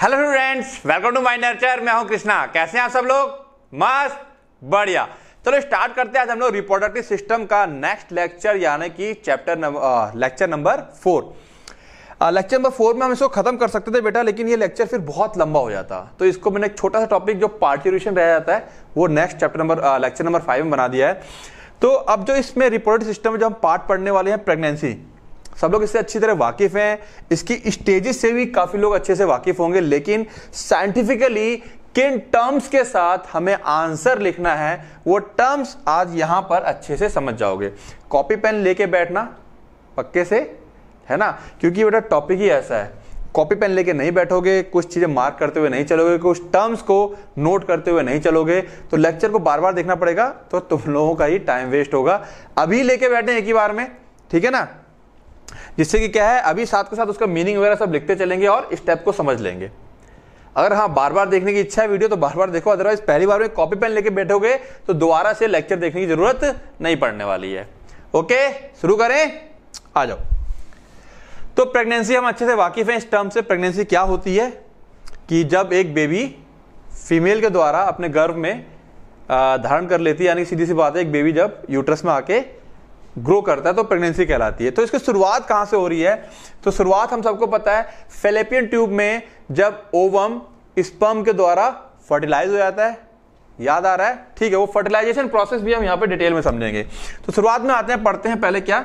Hello friends welcome to my nature मैं हूं कृष्णा कैसे हैं आप सब लोग मस्त बढ़िया चलो स्टार्ट करते हैं आज हम लोग रिप्रोडक्टिव सिस्टम का नेक्स्ट लेक्चर यानी कि chapter lecture number four lecture number four में हम इसको खत्म कर सकते थे बेटा लेकिन ये लेक्चर फिर बहुत लंबा हो जाता तो इसको मैंने एक छोटा सा टॉपिक जो पार्टीशन रह जाता है वो next chapter number lecture number five में बना दिया है तो अब जो इसमें रिपोर्टेड सिस्टम में जो हम पार्ट पढ़ने वाले हैं प्रेगनेंसी सब लोग इससे अच्छी तरह वाकिफ हैं इसकी स्टेजेस से भी काफ़ी लोग अच्छे से वाकिफ होंगे लेकिन साइंटिफिकली किन टर्म्स के साथ हमें आंसर लिखना है वो टर्म्स आज यहां पर अच्छे से समझ जाओगे कॉपी पेन लेके बैठना पक्के से है ना क्योंकि बेटा टॉपिक ही ऐसा है कॉपी पेन लेके नहीं बैठोगे कुछ चीज़ें मार्क करते हुए नहीं चलोगे कुछ टर्म्स को नोट करते हुए नहीं चलोगे तो लेक्चर को बार बार देखना पड़ेगा तो तुम लोगों का ही टाइम वेस्ट होगा अभी लेके बैठे एक ही बार में ठीक है ना जिससे कि क्या है अभी साथ के साथ उसका मीनिंग वगैरह सब लिखते चलेंगे और स्टेप को समझ लेंगे अगर हाँ बार बार देखने की इच्छा है वीडियो तो बार बार देखो अदरवाइज पहली बार में कॉपी पेन लेके बैठोगे तो दोबारा से लेक्चर देखने की जरूरत नहीं पड़ने वाली है ओके शुरू करें आ जाओ तो प्रेगनेंसी हम अच्छे से वाकिफ हैं इस टर्म से प्रेगनेंसी क्या होती है कि जब एक बेबी फीमेल के द्वारा अपने गर्भ में धारण कर लेती है यानी सीधी सी बात है एक बेबी जब यूट्रस में आके ग्रो करता है तो प्रेगनेंसी कहलाती है तो इसकी शुरुआत कहां से हो रही है तो शुरुआत हम सबको पता है फेलेपियन ट्यूब में जब ओवम स्पर्म के द्वारा फर्टिलाइज हो जाता है याद आ रहा है ठीक है वो फर्टिलाइजेशन प्रोसेस भी हम यहां पे डिटेल में समझेंगे तो शुरुआत में आते हैं पढ़ते हैं पहले क्या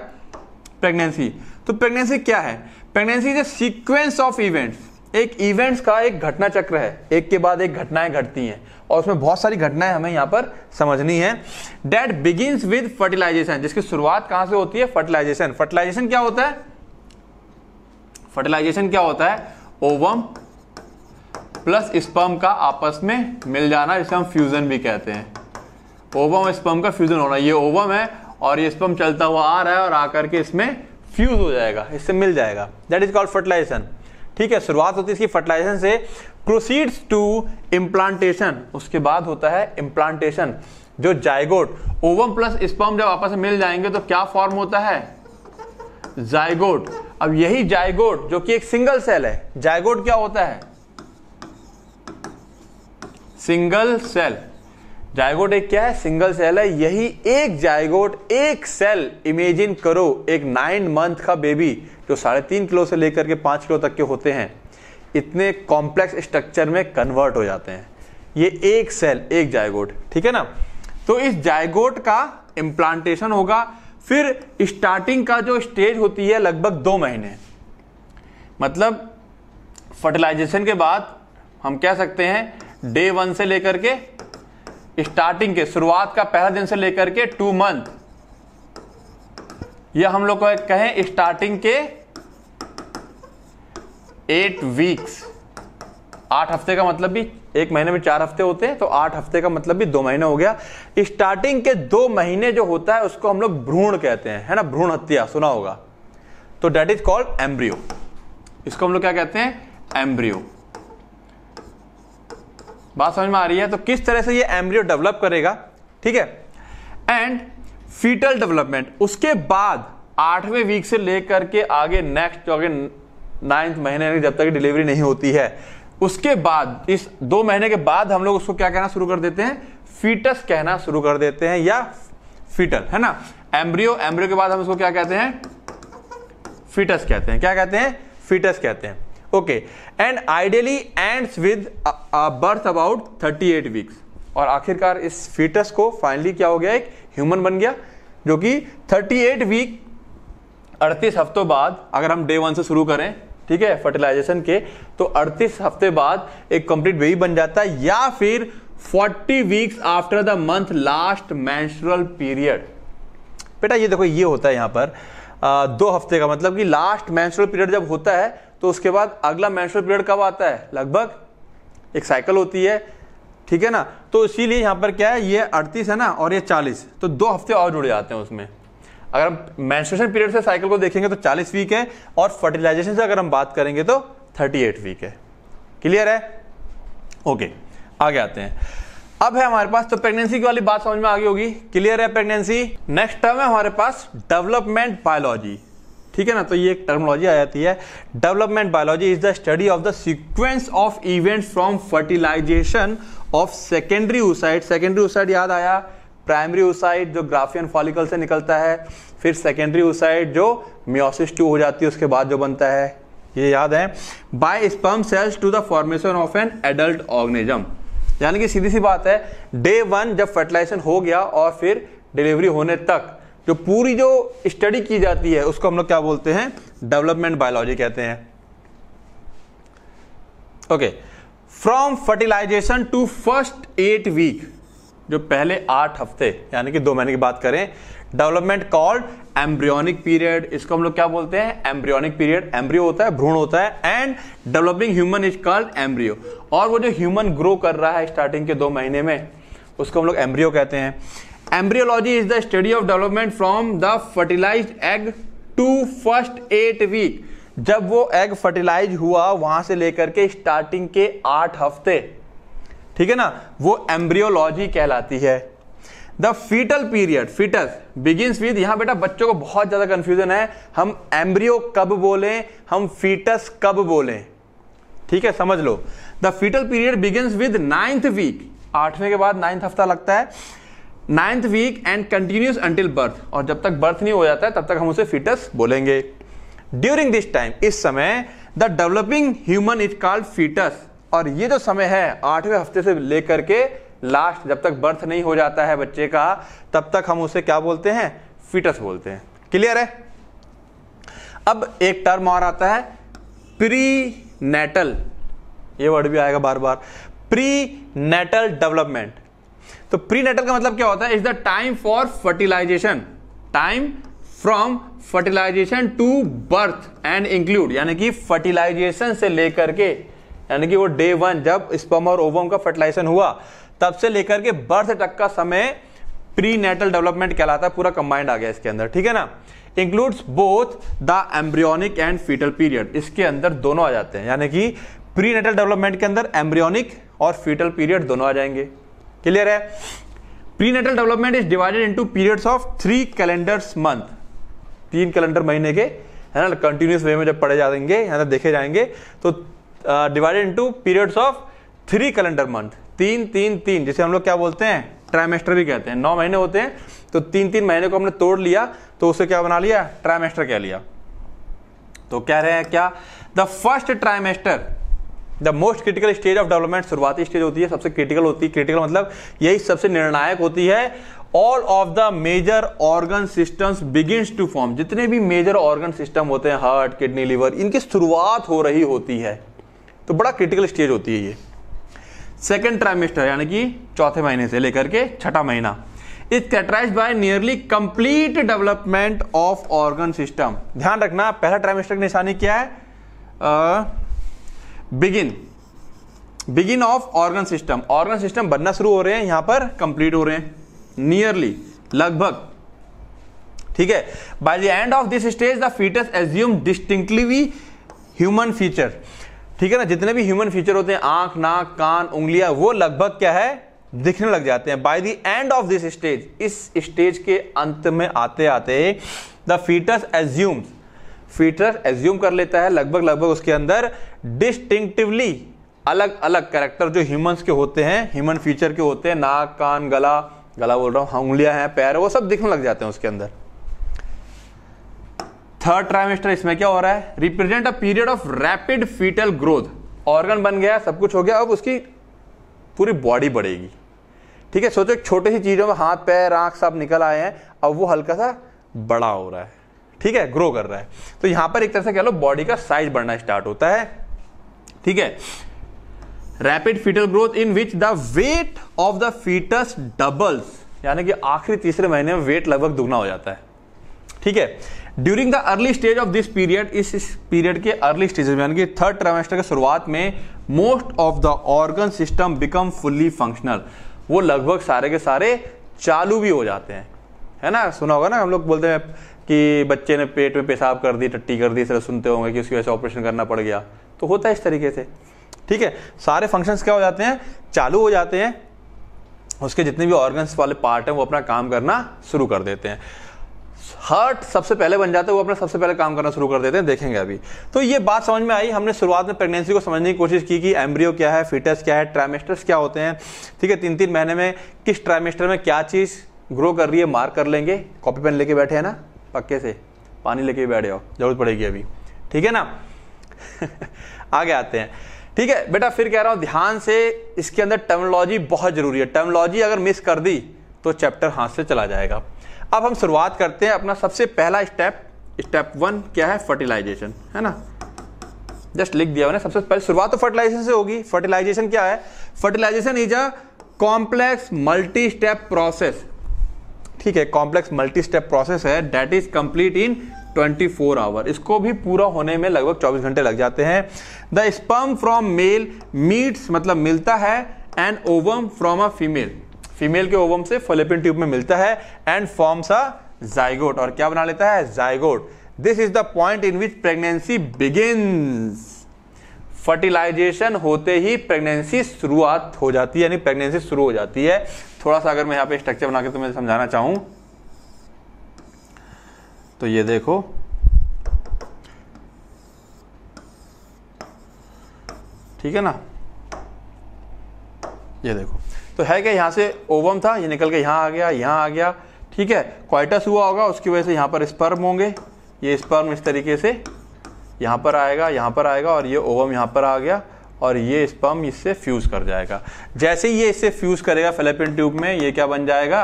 प्रेगनेंसी तो प्रेगनेंसी क्या है pregnancy is a sequence of events एक इवेंट्स का एक घटना चक्र है एक के बाद एक घटनाएं घटती हैं और उसमें बहुत सारी घटनाएं हमें यहाँ पर समझनी है डेट बिगिन विद फर्टिलाइजेशन जिसकी शुरुआत कहां से होती है फर्टिलाइजेशन फर्टिलाइजेशन क्या होता है फर्टिलाइजेशन क्या होता है ओवम प्लस स्पर्म का आपस में मिल जाना जिसे हम फ्यूजन भी कहते हैं ओवम स्पर्म का फ्यूजन होना ये ओवम है और ये स्पर्म चलता हुआ आ रहा है और आकर के इसमें फ्यूज हो जाएगा इससे मिल जाएगा दैट इज कॉल्ड फर्टिलाइजेशन ठीक है शुरुआत होती है इसकी फर्टिलाइजेशन से प्रोसीड्स टू इम्प्लांटेशन उसके बाद होता है इम्प्लांटेशन जो जायगोट ओवम प्लस स्पर्म जब आपस में मिल जाएंगे तो क्या फॉर्म होता है जायगोट अब यही जायगोट जो कि एक सिंगल सेल है जायगोट क्या होता है सिंगल सेल जायगोट एक क्या है सिंगल सेल है यही एक जायगोट एक सेल इमेजिन करो एक नाइन मंथ का बेबी जो साढ़े तीन किलो से लेकर के पांच किलो तक के होते हैं इतने कॉम्प्लेक्स स्ट्रक्चर में कन्वर्ट हो जाते हैं ये एक सेल एक जायगोट ठीक है ना तो इस जायगोट का इम्प्लांटेशन होगा फिर स्टार्टिंग का जो स्टेज होती है लगभग दो महीने मतलब फर्टिलाइजेशन के बाद हम कह सकते हैं डे वन से लेकर के स्टार्टिंग के शुरुआत का पहला दिन से लेकर के टू मंथ यह हम लोग कहें स्टार्टिंग के एट वीक्स आठ हफ्ते का मतलब भी एक महीने में चार हफ्ते होते हैं तो आठ हफ्ते का मतलब भी दो महीने हो गया स्टार्टिंग के दो महीने जो होता है उसको हम लोग भ्रूण कहते हैं है ना भ्रूण हत्या सुना होगा तो डेट इज कॉल्ड एम्ब्रियो इसको हम लोग क्या कहते हैं एम्ब्रियो बात समझ में आ रही है तो किस तरह से ये एम्ब्रियो डेवलप करेगा ठीक है एंड फीटल डेवलपमेंट उसके बाद आठवें वीक से लेकर के आगे नेक्स्ट जो नाइन्थ महीने जब तक डिलीवरी नहीं होती है उसके बाद इस दो महीने के बाद हम लोग उसको क्या कहना शुरू कर देते हैं फीटस कहना शुरू कर देते हैं या फीटल है ना एम्ब्रियो एम्ब्रियो के बाद हम इसको क्या कहते हैं फीटस कहते हैं क्या कहते हैं फीटस कहते हैं okay and ideally ends with birth about 38 weeks और आखिरकार इस फीटस को फाइनली क्या हो गया एक ह्यूमन बन गया जो कि 38 वीक 38 हफ्तों बाद अगर हम डे वन से शुरू करें ठीक है फर्टिलाइजेशन के तो 38 हफ्ते बाद एक कंप्लीट बेबी बन जाता है या फिर 40 weeks after the month last menstrual period बेटा ये देखो ये होता है यहां पर आ, दो हफ्ते का मतलब कि लास्ट मैंस्ट्रल पीरियड जब होता है तो उसके बाद अगला मैंशल पीरियड कब आता है लगभग एक साइकिल होती है ठीक है ना तो इसीलिए यहाँ पर क्या है ये अड़तीस है ना और ये चालीस तो दो हफ्ते और जुड़े जाते हैं उसमें अगर हम मैंस्ट्रेशन पीरियड से साइकिल को देखेंगे तो 40 वीक है और फर्टिलाइजेशन से अगर हम बात करेंगे तो 38 वीक है क्लियर है ओके आगे आते हैं अब है हमारे पास तो प्रेगनेंसी की वाली बात समझ में आ गई होगी क्लियर है प्रेगनेंसी नेक्स्ट टर्म है हमारे पास डेवलपमेंट बायोलॉजी ठीक है ना तो ये एक टर्मोलॉजी आ जाती है development biology is the study of the sequence of events from fertilisation of secondary oocyte secondary oocyte याद आया प्राइमरी ओसाइड जो ग्राफियन फॉलिकल से निकलता है फिर सेकेंडरी ओसाइड जो मियोसिस टू हो जाती है उसके बाद जो बनता है ये याद है by sperm cells to the formation of an adult organism यानी कि सीधी सी बात है डे वन जब फर्टिलाइजेशन हो गया और फिर डिलीवरी होने तक जो पूरी जो स्टडी की जाती है उसको हम लोग क्या बोलते हैं डेवलपमेंट बायोलॉजी कहते हैं okay from fertilisation to first eight week जो पहले आठ हफ्ते यानी कि दो महीने की बात करें डेवलपमेंट कॉल्ड एम्ब्रियोनिक पीरियड इसको हम लोग क्या बोलते हैं एम्ब्रियोनिक पीरियड एम्ब्रियो होता है भ्रूण होता है and developing human is called embryo और वो जो ह्यूमन ग्रो कर रहा है स्टार्टिंग के दो महीने में उसको हम लोग एम्ब्रियो कहते हैं embryology is the study of development from the fertilize egg to first eight week जब वो एग फर्टिलाइज हुआ वहां से लेकर के स्टार्टिंग के आठ हफ्ते ठीक है ना वो एम्ब्रियोलॉजी कहलाती है the foetal period foetus begins with यहां बेटा बच्चों को बहुत ज्यादा कंफ्यूजन है हम एम्ब्रियो कब बोले हम फीटस कब बोले ठीक है समझ लो the foetal period begins with ninth week आठवें के बाद नाइन्थ हफ्ता लगता है ninth week and continues until birth और जब तक बर्थ नहीं हो जाता है तब तक हम उसे फिटस बोलेंगे ड्यूरिंग दिस टाइम इस समय the developing human is called foetus और ये जो समय है आठवें हफ्ते से लेकर के लास्ट जब तक बर्थ नहीं हो जाता है बच्चे का तब तक हम उसे क्या बोलते हैं फिटस बोलते हैं क्लियर है अब एक टर्म और आता है प्री नेटल ये वर्ड भी आएगा बार बार प्री नेटल डेवलपमेंट तो प्रीनेटल का मतलब क्या होता है is the time for fertilisation time from fertilisation to birth and include यानी कि फर्टिलाइजेशन से लेकर के यानी कि वो डे वन जब स्पम और ओवम का फर्टिलाइजेशन हुआ तब से लेकर के बर्थ तक का समय प्री नेटल डेवलपमेंट कहलाता है पूरा कंबाइंड आ गया इसके अंदर ठीक है ना includes both the embryonic and foetal period इसके अंदर दोनों आ जाते हैं यानी कि प्री नेटल डेवलपमेंट के अंदर एम्ब्रियोनिक और फीटल पीरियड दोनों आ जाएंगे क्लियर है prenatal development is divided into periods of three calendar month तीन कैलेंडर महीने के है ना कंटिन्यूस वे में जब पढ़े जाएंगे है ना देखे जाएंगे तो divided into periods of three calendar month तीन तीन तीन जिसे हम लोग क्या बोलते हैं ट्राइमेस्टर भी कहते हैं नौ महीने होते हैं तो तीन तीन महीने को हमने तोड़ लिया तो उसे क्या बना लिया ट्राइमेस्टर कह लिया तो कह रहे हैं क्या the first trimester the most critical stage of development शुरुआती स्टेज होती है सबसे क्रिटिकल होती है क्रिटिकल मतलब यही सबसे निर्णायक होती है all of the major organ systems begins to form जितने भी मेजर ऑर्गन सिस्टम होते हैं हार्ट किडनी लिवर इनकी शुरुआत हो रही होती है तो बड़ा क्रिटिकल स्टेज होती है ये सेकेंड ट्राइमेस्टर यानी कि चौथे महीने से लेकर के छठा महीना is characterise by nearly complete development of organ system ध्यान रखना पहला ट्राइमेस्टर की निशानी क्या है uh, begin begin of organ system organ system बनना शुरू हो रहे हैं यहां पर कंप्लीट हो रहे हैं नियरली लगभग ठीक है by the end of this stage the foetus assume distinctly human feature ठीक है ना जितने भी ह्यूमन फीचर होते हैं आंख नाक कान उंगलियां वो लगभग क्या है दिखने लग जाते हैं by the end of this stage इस स्टेज के अंत में आते आते the foetus assumes features assume कर लेता है लगभग लगभग उसके अंदर डिस्टिंक्टिवली अलग अलग करेक्टर जो ह्यूमंस के होते हैं ह्यूमन फीचर के होते हैं नाक कान गला गला बोल रहा हूं हाँ, उंगलियां हैं पैर वो सब दिखने लग जाते हैं उसके अंदर थर्ड ट्राइमेस्टर इसमें क्या हो रहा है represent a period of rapid foetal growth organ बन गया सब कुछ हो गया अब उसकी पूरी बॉडी बढ़ेगी ठीक है सोचो छोटी सी चीज़ों में हाथ पैर आंख सब निकल आए हैं अब वो हल्का सा बड़ा हो रहा है ठीक है ग्रो कर रहा है तो यहां पर एक तरह से कह लो बॉडी का साइज बढ़ना स्टार्ट होता है ठीक है rapid foetal growth in which the weight of the foetus doubles यानी कि आखिरी तीसरे महीने में वेट लगभग दुगना हो जाता है ठीक है during the early stage of this period इस पीरियड के अर्ली स्टेज में यानी कि थर्ड ट्रेमेस्टर के शुरुआत में most of the organ system become fully functional वो लगभग सारे के सारे चालू भी हो जाते हैं है ना सुना होगा ना हम लोग बोलते हैं कि बच्चे ने पेट में पेशाब कर दी टट्टी कर दी इस सुनते होंगे कि उसकी वजह से ऑपरेशन करना पड़ गया तो होता है इस तरीके से ठीक है सारे फंक्शंस क्या हो जाते हैं चालू हो जाते हैं उसके जितने भी ऑर्गन्स वाले पार्ट हैं वो अपना काम करना शुरू कर देते हैं हार्ट सबसे पहले बन जाते हैं वो अपना सबसे पहले काम करना शुरू कर देते हैं देखेंगे अभी तो ये बात समझ में आई हमने शुरुआत में प्रेगनेंसी को समझने की कोशिश की कि एम्ब्रियो क्या है फिटस क्या है ट्राइमेस्टर्स क्या होते हैं ठीक है तीन तीन महीने में किस ट्राइमेस्टर में क्या चीज़ ग्रो कर रही है मार्क कर लेंगे कॉपी पेन लेके बैठे हैं ना पक्के से पानी लेके बैठ जाओ जरूरत पड़ेगी अभी ठीक है ना आगे आते हैं ठीक है बेटा फिर कह रहा हूं ध्यान से इसके अंदर टर्मोलॉजी बहुत ज़रूरी है टर्मोलॉजी अगर मिस कर दी तो चैप्टर हाथ से चला जाएगा अब हम शुरुआत करते हैं अपना सबसे पहला स्टेप स्टेप वन क्या है फर्टिलाइजेशन है ना जस्ट लिख दिया सबसे पहले शुरुआत तो फर्टिलाइजेशन से होगी फर्टिलाइजेशन क्या है fertilisation is a complex multi step process ठीक है कॉम्प्लेक्स मल्टी स्टेप प्रोसेस है that is complete in 24 four hour इसको भी पूरा होने में लगभग 24 घंटे लग जाते हैं the sperm from male meets मतलब मिलता है and ovum from a female female के ओवम से फलेपिन ट्यूब में मिलता है एंड फॉर्म्स अ जाइगोट और क्या बना लेता है zygote this is the point in which pregnancy begins fertilisation होते ही प्रेगनेंसी शुरुआत हो जाती है यानी प्रेगनेंसी शुरू हो जाती है थोड़ा सा अगर मैं यहाँ पे स्ट्रक्चर बना के तुम्हें समझाना चाहूँ तो ये देखो ठीक है ना ये देखो तो है क्या यहाँ से ओवम था ये निकल के यहाँ आ गया यहाँ आ गया ठीक है क्वाइटस हुआ होगा उसकी वजह से यहाँ पर स्पर्म होंगे ये स्पर्म इस तरीके से यहाँ पर आएगा यहाँ पर आएगा और ये ओवम यहाँ पर आ गया और ये स्पर्म इससे फ्यूज़ कर जाएगा जैसे ही ये इससे फ्यूज़ करेगा फिलेपिन ट्यूब में ये क्या बन जाएगा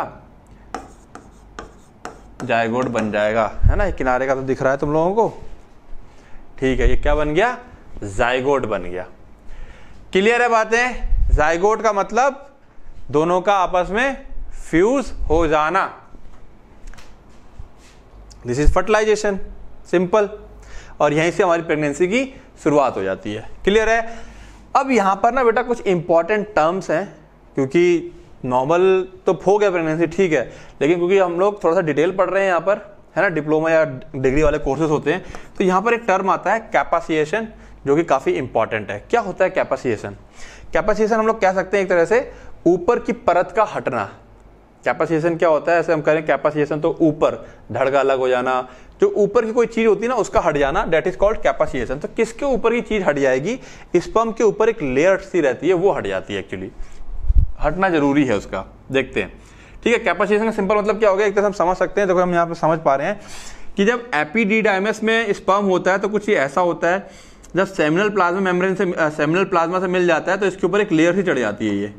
जायगोड बन जाएगा है ना किनारे का तो दिख रहा है तुम लोगों को ठीक है ये क्या बन गया जायगोड बन गया क्लियर है बातें जायगोड का मतलब दोनों का आपस में फ्यूज हो जाना दिस इज फर्टिलाइजेशन सिंपल और यहीं से हमारी प्रेगनेंसी की शुरुआत हो जाती है क्लियर है अब यहाँ पर ना बेटा कुछ इंपॉर्टेंट टर्म्स हैं क्योंकि नॉर्मल तो हो गया प्रेगनेंसी ठीक है लेकिन क्योंकि हम लोग थोड़ा सा डिटेल पढ़ रहे हैं यहाँ पर है ना डिप्लोमा या डिग्री वाले कोर्सेज होते हैं तो यहाँ पर एक टर्म आता है कैपासिएशन जो कि काफ़ी इंपॉर्टेंट है क्या होता है कैपासिएशन कैपासिएशन हम लोग कह सकते हैं एक तरह से ऊपर की परत का हटना कैपासिएशन क्या होता है ऐसे हम कह रहे हैं कैपासिएशन तो ऊपर धड़ का अलग हो जाना जो ऊपर की कोई चीज होती है ना उसका हट जाना डेट इज कॉल्ड कैपासिएशन तो किसके ऊपर की चीज हट जाएगी स्पम के ऊपर एक लेयर सी रहती है वो हट जाती है एक्चुअली हटना जरूरी है उसका देखते हैं ठीक है कैपासिएशन का सिंपल मतलब क्या हो गया एक तरह हम समझ सकते हैं देखो तो हम यहाँ पे समझ पा रहे हैं कि जब एपीडीडाइमस में स्पम होता है तो कुछ ऐसा होता है जब सेमिनल प्लाज्मा मेम्ब्रेन से सेमिनल प्लाज्मा से मिल जाता है तो इसके ऊपर एक लेयर सी चढ़ जाती है ये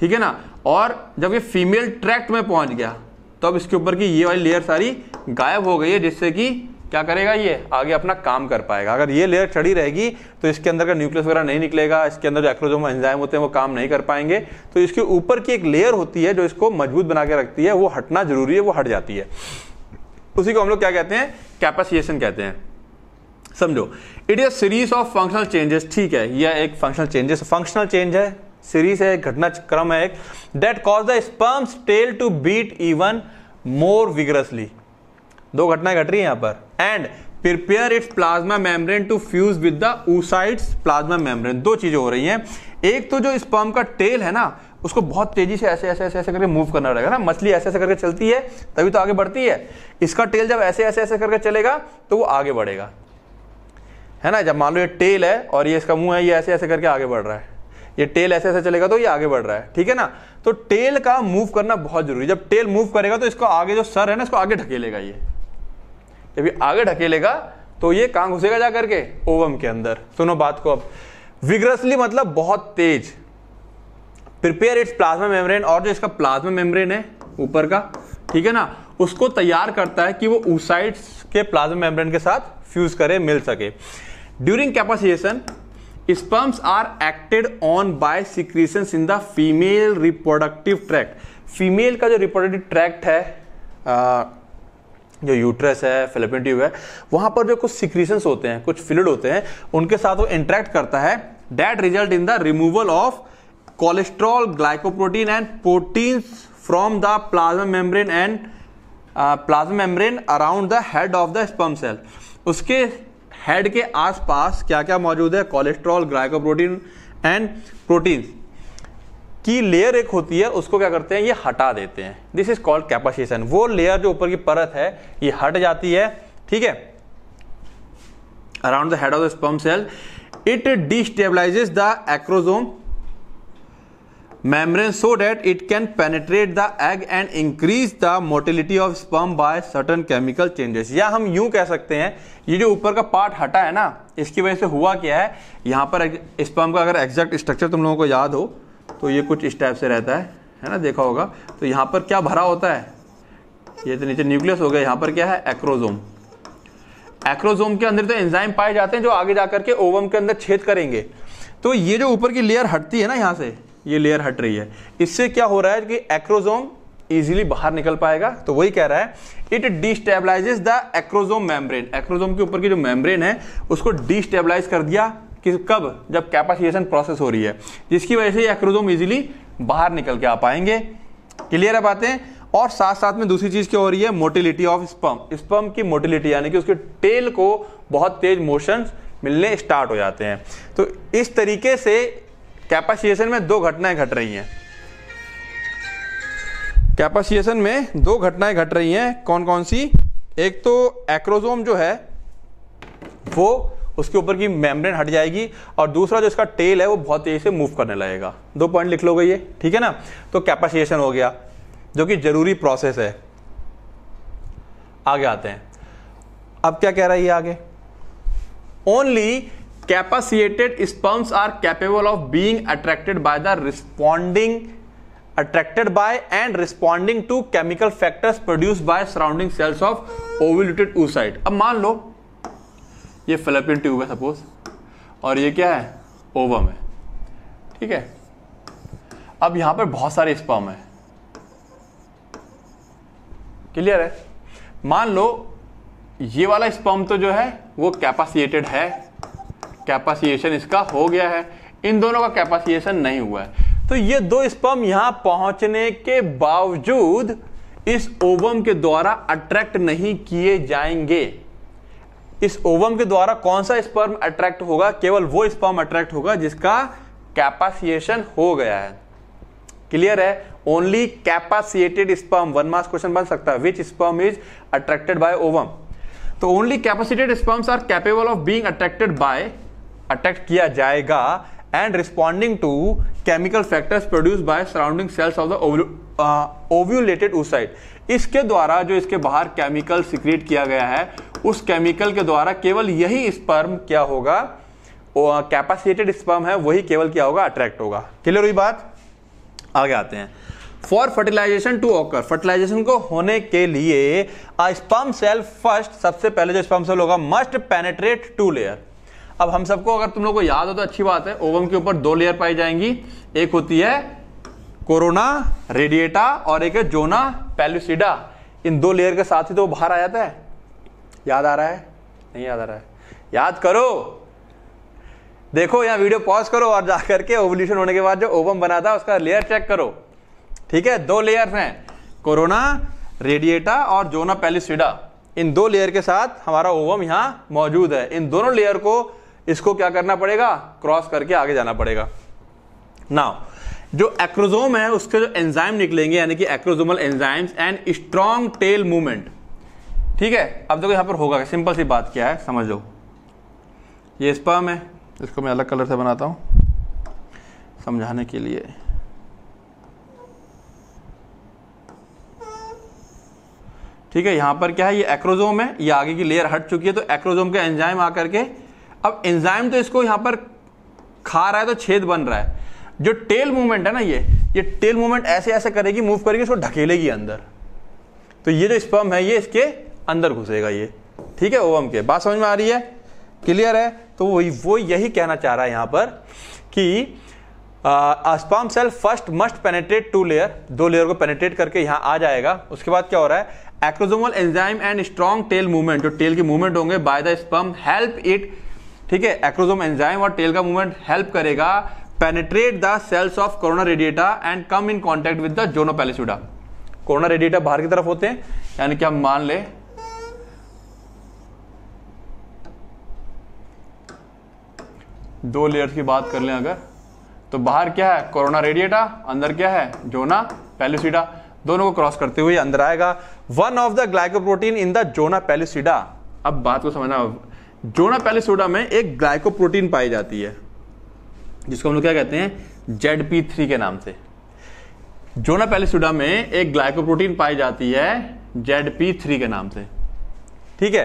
ठीक है ना और जब ये फीमेल ट्रैक्ट में पहुंच गया तो अब इसके ऊपर की ये वाली लेयर सारी गायब हो गई है जिससे कि क्या करेगा ये आगे अपना काम कर पाएगा अगर ये लेयर चढ़ी रहेगी तो इसके अंदर का न्यूक्लियस वगैरह नहीं निकलेगा इसके अंदर जो एक्रोजोम एंजाइम होते हैं वो काम नहीं कर पाएंगे तो इसके ऊपर की एक लेयर होती है जो इसको मजबूत बना के रखती है वो हटना जरूरी है वो हट जाती है उसी को हम लोग क्या कहते हैं कैपेसिएशन कहते हैं समझो it is series of functional changes ठीक है यह एक फंक्शनल चेंजेस फंक्शनल चेंज है सीरीज है घटना क्रम है एक that cause the sperms tail to beat even more vigorously दो घटनाएं घट रही है यहां पर and prepare its plasma membrane to fuse with the oocyte's plasma membrane दो चीजें हो रही हैं एक तो जो स्पर्म का टेल है ना उसको बहुत तेजी से ऐसे ऐसे ऐसे ऐसे करके मूव करना रहेगा ना मछली ऐसे ऐसे करके चलती है तभी तो आगे बढ़ती है इसका टेल जब ऐसे ऐसे ऐसे करके चलेगा तो वो आगे बढ़ेगा है ना जब मान लो ये टेल है और ये इसका मुंह है ये ऐसे ऐसे करके आगे बढ़ रहा है ये टेल ऐसे ऐसे चलेगा तो ये आगे बढ़ रहा है ठीक है ना तो टेल का मूव करना बहुत जरूरी जब टेल मूव करेगा तो इसको आगे जो सर है ना इसको आगे ढकेलेगा ये जब ये आगे ढकेलेगा तो ये कहां घुसेगा जा करके ओवम के अंदर सुनो बात को अब विग्रसली मतलब बहुत तेज प्रिपेयर इट्स प्लाज्मा मेम्ब्रेन और जो इसका प्लाज्मा मेम्ब्रेन है ऊपर का ठीक है ना उसको तैयार करता है कि वो ऊसाइड्स के प्लाज्मा मेम्ब्रेन के साथ फ्यूज करे मिल सके during capacitation sperms are acted on by secretions in the female reproductive tract female का जो रिप्रोडक्टिव ट्रैक्ट है आ, जो यूट्रस है फिलिपिन ट्यूब है वहां पर जो कुछ सिक्रीशंस होते हैं कुछ फ्लूड होते हैं उनके साथ वो इंट्रैक्ट करता है that result in the removal of cholesterol glycoprotein and proteins from the plasma membrane and plasma membrane around the head of the sperm cell उसके हेड के आसपास क्या क्या मौजूद है कोलेस्ट्रॉल ग्लाइकोप्रोटीन एंड प्रोटीन की लेयर एक होती है उसको क्या करते हैं ये हटा देते हैं दिस इज कॉल्ड कैपासिटेशन वो लेयर जो ऊपर की परत है ये हट जाती है ठीक है around the head of the sperm cell it destabilises the acrosome membrane so that it can penetrate the egg and increase the motility of sperm by certain chemical changes या हम यूं कह सकते हैं ये जो ऊपर का पार्ट हटा है ना इसकी वजह से हुआ क्या है यहाँ पर स्पर्म का अगर एग्जैक्ट स्ट्रक्चर तुम लोगों को याद हो तो ये कुछ इस टाइप से रहता है है ना देखा होगा तो यहाँ पर क्या भरा होता है ये तो नीचे न्यूक्लियस हो गया यहाँ पर क्या है एक्रोजोम एक्रोजोम के अंदर तो एंजाइम पाए जाते हैं जो आगे जाकर के ओवम के अंदर छेद करेंगे तो ये जो ऊपर की लेयर हटती है ना यहाँ से ये लेयर हट रही है इससे क्या हो रहा है कि एक्रोजोम इजीली बाहर निकल पाएगा तो वही कह रहा है it destabilises the acrosome membrane acrosome के ऊपर की जो मेम्ब्रेन है उसको डिस्टेबलाइज कर दिया कि कब जब कैपासिटेशन प्रोसेस हो रही है जिसकी वजह से एक्रोजोम इजीली बाहर निकल के आ पाएंगे क्लियर है बातें और साथ साथ में दूसरी चीज क्या हो रही है मोटिलिटी ऑफ स्पम स्पम की मोटिलिटी यानी कि उसके टेल को बहुत तेज मोशन मिलने स्टार्ट हो जाते हैं तो इस तरीके से कैपासिएशन में दो घटनाएं घट रही हैं कैपासिएशन में दो घटनाएं घट रही हैं कौन कौन सी एक तो एक्रोजोम जो है वो उसके ऊपर की मेम्ब्रेन हट जाएगी और दूसरा जो इसका टेल है वो बहुत तेजी से मूव करने लगेगा दो पॉइंट लिख लोगे ये ठीक है ना तो कैपासिएशन हो गया जो कि जरूरी प्रोसेस है आगे आते हैं अब क्या कह रहा है ये आगे only capacitated sperms are capable of being attracted by the responding attracted by and responding to chemical factors produce by surrounding cells of ovulated oocyte अब मान लो ये फिलिपिन ट्यूब है सपोज और ये क्या है ओवम है ठीक है अब यहां पर बहुत सारे स्पर्म है क्लियर है मान लो ये वाला स्पर्म तो जो है वो कैपासिएटेड है कैपासिएशन इसका हो गया है इन दोनों का कैपासिएशन नहीं हुआ है तो ये दो स्पर्म यहां पहुंचने के बावजूद इस ओवम के द्वारा अट्रैक्ट नहीं किए जाएंगे इस ओवम के द्वारा कौन सा स्पर्म अट्रैक्ट होगा केवल वो स्पर्म अट्रैक्ट होगा जिसका कैपासिएशन हो गया है क्लियर है ओनली कैपासिएटेड स्पर्म वन मास क्वेश्चन बन सकता है which sperm is attracted by ovum तो only capacitated sperms are capable of being attracted by attack किया जाएगा and responding to chemical factors produce by surrounding cells of the ovulated oocyte इसके द्वारा जो इसके बाहर केमिकल सिक्रिएट किया गया है उस केमिकल के द्वारा केवल यही स्पर्म क्या होगा कैपेसिटेड स्पर्म uh, है वही केवल क्या होगा अट्रैक्ट होगा क्लियर हुई बात आगे आते हैं for fertilisation to occur fertilisation को होने के लिए स्पर्म सेल फर्स्ट सबसे पहले जो स्पर्म सेल होगा मस्ट पेनेट्रेट टू लेयर अब हम सबको अगर तुम लोग को याद हो तो अच्छी बात है ओवम के ऊपर दो लेयर पाई जाएंगी एक होती है कोरोना रेडिएटा और एक है जोना पेलुसिडा इन दो लेयर के साथ ही तो वो बाहर आ जाता है याद आ रहा है नहीं याद आ रहा है याद करो देखो यहां वीडियो पॉज करो और जाकर के ओवल्यूशन होने के बाद जो ओवम बना था उसका लेयर चेक करो ठीक है दो लेयर हैं कोरोना रेडिएटा और जोना पेलिसिडा इन दो लेयर के साथ हमारा ओवम यहां मौजूद है इन दोनों लेयर को इसको क्या करना पड़ेगा क्रॉस करके आगे जाना पड़ेगा नाउ जो एक्रोजोम है उसके जो एंजाइम निकलेंगे यानी कि acrosomal enzymes and strong tail movement ठीक है अब देखो यहां पर होगा सिंपल सी बात क्या है समझ लो ये स्पर्म है इसको मैं अलग कलर से बनाता हूं समझाने के लिए ठीक है यहां पर क्या है ये एक्रोजोम है ये आगे की लेयर हट चुकी है तो एक्रोजोम का एंजाइम आकर के अब एंजाइम तो इसको यहां पर खा रहा है तो छेद बन रहा है जो टेल मूवमेंट है ना ये ये टेल मूवमेंट ऐसे ऐसे करेगी मूव करेगी इसको ढकेलेगी अंदर तो ये जो स्पर्म है ये इसके अंदर घुसेगा ये ठीक है ओवम के बात समझ में आ रही है क्लियर है तो वो, वो यही कहना चाह रहा है यहां पर कि sperm cell first must penetrate two layer दो लेयर को पेनेट्रेट करके यहां आ जाएगा उसके बाद क्या हो रहा है acrosomal enzyme and strong tail movement जो टेल के मूवमेंट होंगे by the sperm help it ठीक है एक्रोजोम एंजाइम और टेल का मूवमेंट हेल्प करेगा penetrate the cells of corona radiata and come in contact with the zona pellucida corona radiata बाहर की तरफ होते हैं यानी कि हम मान ले दो लेयर्स की बात कर लें अगर तो बाहर क्या है कोरोना रेडिएटा अंदर क्या है जोना पेलिसिडा दोनों को क्रॉस करते हुए अंदर आएगा one of the glycoprotein in the zona pellucida अब बात को समझना जोड़ा पहले सोडा में एक ग्लाइकोप्रोटीन पाई जाती है जिसको हम लोग क्या कहते हैं जेड पी थ्री के नाम से जोना पैलेसोडा में एक ग्लाइकोप्रोटीन पाई जाती है जेड पी थ्री के नाम से ठीक है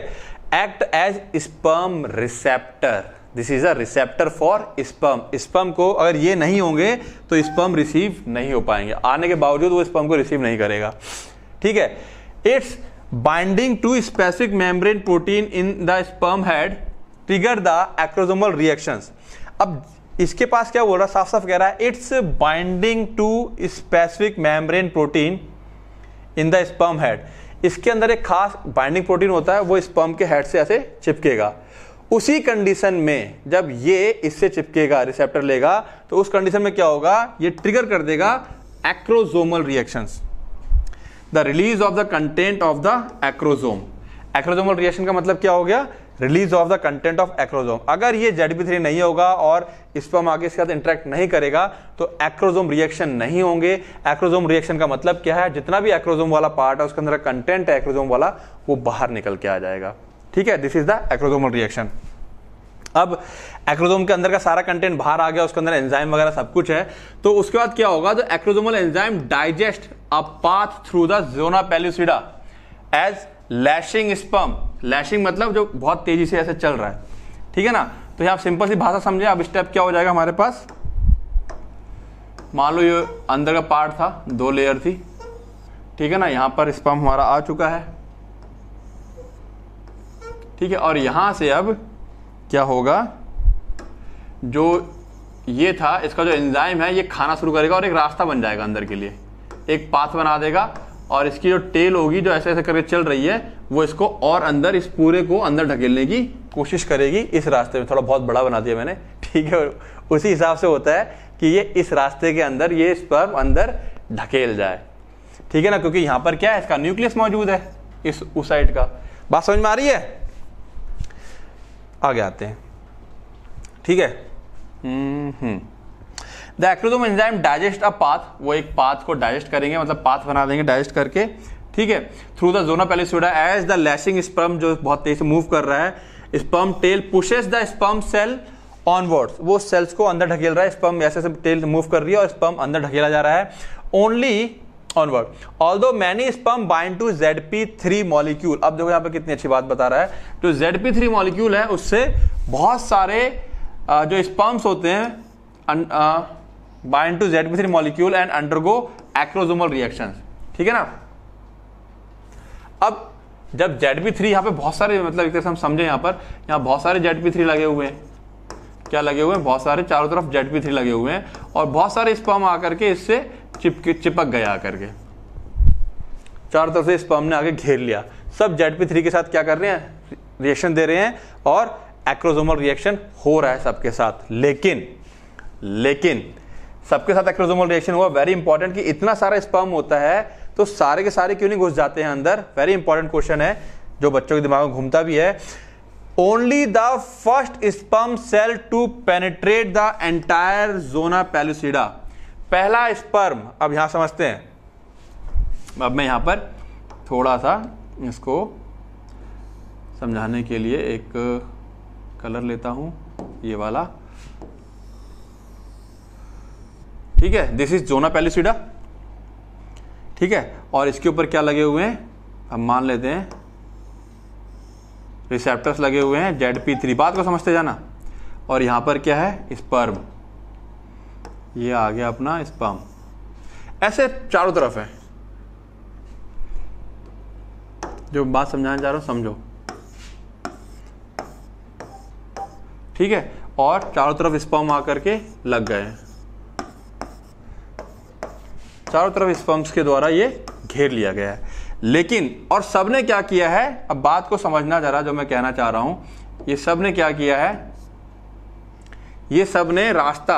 act as sperm receptor this is a receptor for sperm sperm को अगर ये नहीं होंगे तो स्पर्म रिसीव नहीं हो पाएंगे आने के बावजूद वो स्पर्म को रिसीव नहीं करेगा ठीक है its binding to specific membrane protein in the sperm head trigger the acrosomal reactions अब इसके पास क्या बोल रहा साफ साफ कह रहा है its binding to specific membrane protein in the sperm head इसके अंदर एक खास बाइंडिंग प्रोटीन होता है वो स्पर्म के हेड से ऐसे चिपकेगा उसी कंडीशन में जब ये इससे चिपकेगा रिसेप्टर लेगा तो उस कंडीशन में क्या होगा ये ट्रिगर कर देगा acrosomal reactions the release of the content of the acrosome acrosomal reaction का मतलब क्या हो गया release of the content of acrosome अगर ये जेड थ्री नहीं होगा और स्पर्म आगे इसके साथ इंटरेक्ट नहीं करेगा तो एक्रोजोम रिएक्शन नहीं होंगे एक्रोजोम रिएक्शन का मतलब क्या है जितना भी एक्रोजोम वाला पार्ट है उसके अंदर कंटेंट है एक्रोजोम वाला वो बाहर निकल के आ जाएगा ठीक है this is the acrosomal reaction अब एक्रोजोम के अंदर का सारा कंटेंट बाहर आ गया उसके अंदर एंजाइम वगैरह सब कुछ है तो उसके बाद क्या होगा तो acrosomal enzyme digest a path through the zona pellucida as lashing sperm lashing मतलब जो बहुत तेजी से ऐसे चल रहा है ठीक है ना तो आप सिंपल सी भाषा समझे अब स्टेप क्या हो जाएगा हमारे पास मान लो ये अंदर का पार्ट था दो लेयर थी ठीक है ना यहां पर स्पम हमारा आ चुका है ठीक है और यहां से अब क्या होगा जो ये था इसका जो एंजाइम है ये खाना शुरू करेगा और एक रास्ता बन जाएगा अंदर के लिए एक पाथ बना देगा और इसकी जो टेल होगी जो ऐसे ऐसे करके चल रही है वो इसको और अंदर इस पूरे को अंदर ढकेलने की कोशिश करेगी इस रास्ते में थोड़ा बहुत बड़ा बना दिया मैंने ठीक है उसी हिसाब से होता है कि ये इस रास्ते के अंदर ये स्पर्म अंदर ढकेल जाए ठीक है ना क्योंकि यहां पर क्या है इसका न्यूक्लियस मौजूद है इस उस साइड का बात समझ में आ रही है आगे आते हैं ठीक है hmm, hmm. The acrosome enzyme digest a path वो एक पाथ को डाइजेस्ट करेंगे मतलब पाथ बना देंगे डाइजेस्ट करके ठीक है through the zona pellucida as the lashing sperm जो बहुत तेज से मूव कर रहा है sperm tail pushes the sperm cell onwards वो सेल्स को अंदर ढकेल रहा है स्पर्म ऐसे ऐसे टेल मूव कर रही है और स्पर्म अंदर ढकेला जा रहा है only onward although many sperm bind to Z P three molecule अब देखो यहाँ पर कितनी अच्छी बात बता रहा है जो जेड पी थ्री मॉलिक्यूल है उससे बहुत सारे जो स्पर्म्स होते हैं bind bind to ZB3 molecule and undergo acrosomal reaction ठीक है ना अब जब जेड थ्री यहां पर बहुत सारे मतलब एक तरह से हम समझे यहां पर यहां बहुत सारे जेड थ्री लगे हुए हैं क्या लगे हुए हैं बहुत सारे चारों तरफ जेड थ्री लगे हुए हैं और बहुत सारे स्पर्म आकर के इससे चिपके चिपक गया आकर के चारों तरफ से स्पर्म ने आके घेर लिया सब जेड पी थ्री के साथ क्या कर रहे हैं रिएक्शन दे रहे हैं और एक्रोजोमल रिएक्शन हो रहा है सबके साथ लेकिन लेकिन सबके साथ एक्ट्रोजोमल रिएक्शन हुआ वेरी इंपॉर्टेंट कि इतना सारा स्पर्म होता है तो सारे के सारे क्यों नहीं घुस जाते हैं अंदर वेरी इंपॉर्टेंट क्वेश्चन है जो बच्चों के दिमाग में घूमता भी है only the first sperm cell to penetrate the entire zona pellucida पहला स्पर्म अब यहां समझते हैं अब मैं यहां पर थोड़ा सा इसको समझाने के लिए एक कलर लेता हूं ये वाला ठीक है दिस इज जोना पैलिसिडा ठीक है और इसके ऊपर क्या लगे हुए हैं हम मान लेते हैं रिसेप्टर्स लगे हुए हैं जेड पी थ्री बात को समझते जाना और यहां पर क्या है स्पर्म ये आ गया अपना स्पर्म ऐसे चारों तरफ है जो बात समझाना चाह रहा हूं समझो ठीक है और चारों तरफ स्पर्म आकर के लग गए हैं चारों तरफ स्पम्प्स के द्वारा ये घेर लिया गया है लेकिन और सब ने क्या किया है अब बात को समझना जरा जो मैं कहना चाह रहा हूं ये सब ने क्या किया है ये सब ने रास्ता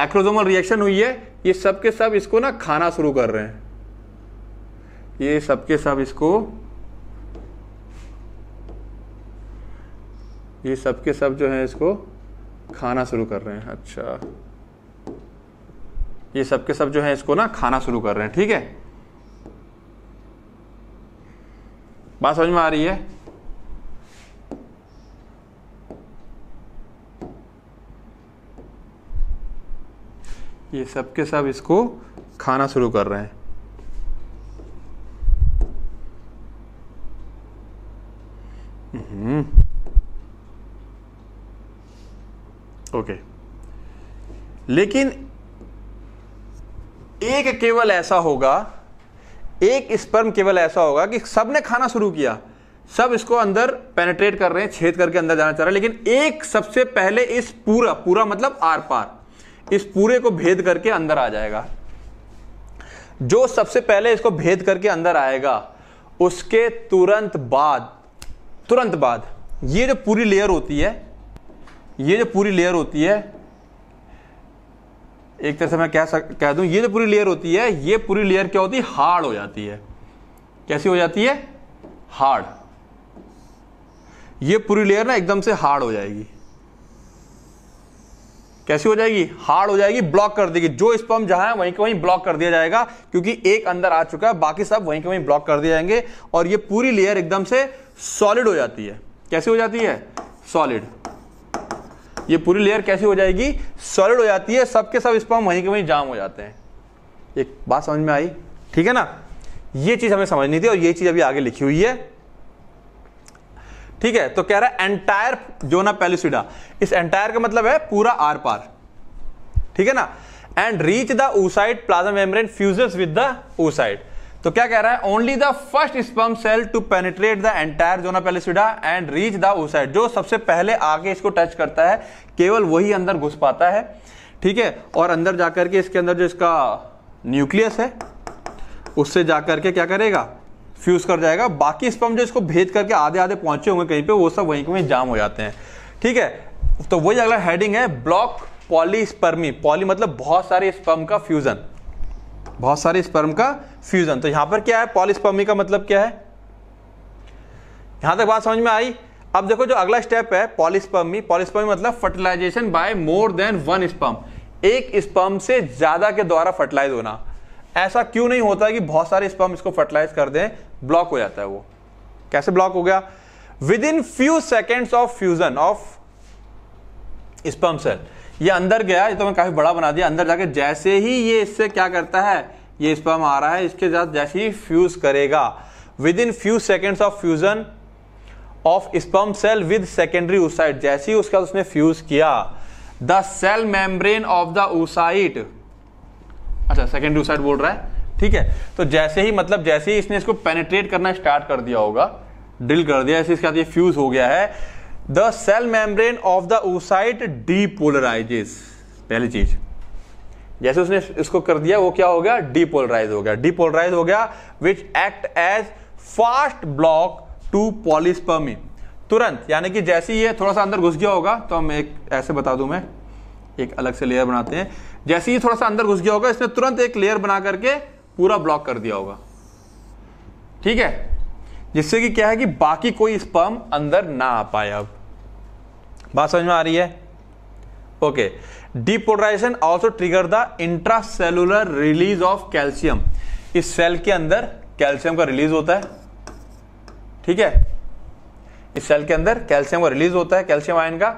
एक्रोजोमल रिएक्शन हुई है ये सब के सब इसको ना खाना शुरू कर रहे हैं ये सब के सब इसको ये सब के सब जो है इसको खाना शुरू कर रहे हैं अच्छा ये सब के सब जो है इसको ना खाना शुरू कर रहे हैं ठीक है बात समझ में आ रही है ये सब के सब इसको खाना शुरू कर रहे हैं हम्म। ओके लेकिन एक केवल ऐसा होगा एक स्पर्म केवल ऐसा होगा कि सब ने खाना शुरू किया सब इसको अंदर पेनेट्रेट कर रहे हैं छेद करके अंदर जाना चाह रहे हैं लेकिन एक सबसे पहले इस पूरा पूरा मतलब आर पार इस पूरे को भेद करके अंदर आ जाएगा जो सबसे पहले इसको भेद करके अंदर आएगा उसके तुरंत बाद तुरंत बाद ये जो पूरी लेयर होती है ये जो पूरी लेयर होती है एक तरह से मैं कह सक कह दूं ये जो पूरी लेयर होती है ये पूरी लेयर क्या होती है हार्ड हो जाती है कैसी हो जाती है हार्ड ये पूरी लेयर ना एकदम से हार्ड हो जाएगी कैसी हो जाएगी हार्ड हो जाएगी ब्लॉक कर देगी जो स्पम जहां है वहीं के वहीं ब्लॉक कर दिया जाएगा क्योंकि एक अंदर आ चुका है बाकी सब वहीं के वहीं ब्लॉक कर दिए जाएंगे और ये पूरी लेयर एकदम से सॉलिड हो जाती है कैसी हो जाती है सॉलिड ये पूरी लेयर कैसी हो जाएगी सॉलिड हो जाती है सबके सब स्पर्म वहीं के वहीं जाम हो जाते हैं एक बात समझ में आई ठीक है ना ये चीज हमें समझनी थी और ये चीज अभी आगे लिखी हुई है ठीक है तो कह रहा है एंटायर जोना पेलिसिडा इस एंटायर का मतलब है पूरा आर पार ठीक है ना and reach the oocyte plasma membrane fuses with the oocyte तो क्या कह रहा है only the first sperm cell to penetrate the entire zona pellucida and reach the oocyte जो सबसे पहले आके इसको टच करता है केवल वही अंदर घुस पाता है ठीक है और अंदर जाकर के इसके अंदर जो इसका न्यूक्लियस है उससे जाकर के क्या करेगा फ्यूज कर जाएगा बाकी स्पम जो इसको भेज करके आधे आधे पहुंचे होंगे कहीं पे वो सब वहीं वहीं जाम हो जाते हैं ठीक है तो वही अगला हेडिंग है ब्लॉक पॉलीस्पर्मी पॉली मतलब बहुत सारे स्पम का फ्यूजन बहुत सारे स्पर्म का फ्यूजन तो यहां पर क्या है पॉलिस्पर्मी का मतलब क्या है यहां तक बात समझ में आई अब देखो जो अगला स्टेप है पॉलिस्पर्मी पॉलिस्पर्मी मतलब fertilization by more than one sperm एक स्पर्म से ज्यादा के द्वारा फर्टिलाइज होना ऐसा क्यों नहीं होता कि बहुत सारे स्पर्म इसको फर्टिलाइज कर दें ब्लॉक हो जाता है वो कैसे ब्लॉक हो गया within few seconds of fusion of sperm cell ये अंदर गया ये तो मैं काफ़ी बड़ा बना दिया अंदर जाके जैसे ही ये इससे क्या करता है ये इस पर हम आ रहा है इसके साथ जैसे ही फ्यूज करेगा within few seconds of fusion of sperm cell with secondary oocyte जैसे ही उसका उसने फ्यूज किया the cell membrane of the oocyte अच्छा सेकेंडरी ओसाइट बोल रहा है ठीक है तो जैसे ही मतलब जैसे ही इसने इसको पेनेट्रेट करना स्टार्ट कर दिया होगा ड्रिल कर दिया इसके साथ ये फ्यूज हो गया है the cell membrane of the oocyte depolarizes पहली चीज जैसे उसने इसको कर दिया वो क्या हो गया डीपोलराइज हो गया डीपोलराइज हो गया which act as fast block to polyspermy तुरंत यानी कि जैसे ही ये थोड़ा सा अंदर घुस गया होगा तो हम एक ऐसे बता दूं मैं एक अलग से लेयर बनाते हैं जैसे ही थोड़ा सा अंदर घुस गया होगा इसने तुरंत एक लेयर बना करके पूरा ब्लॉक कर दिया होगा ठीक है जिससे कि क्या है कि बाकी कोई स्पर्म अंदर ना आ पाए अब बात समझ में आ रही है okay depolarization also trigger the intracellular release of calcium इस सेल के अंदर कैल्शियम का रिलीज होता है ठीक है इस सेल के अंदर कैल्शियम का रिलीज होता है कैल्शियम आयन का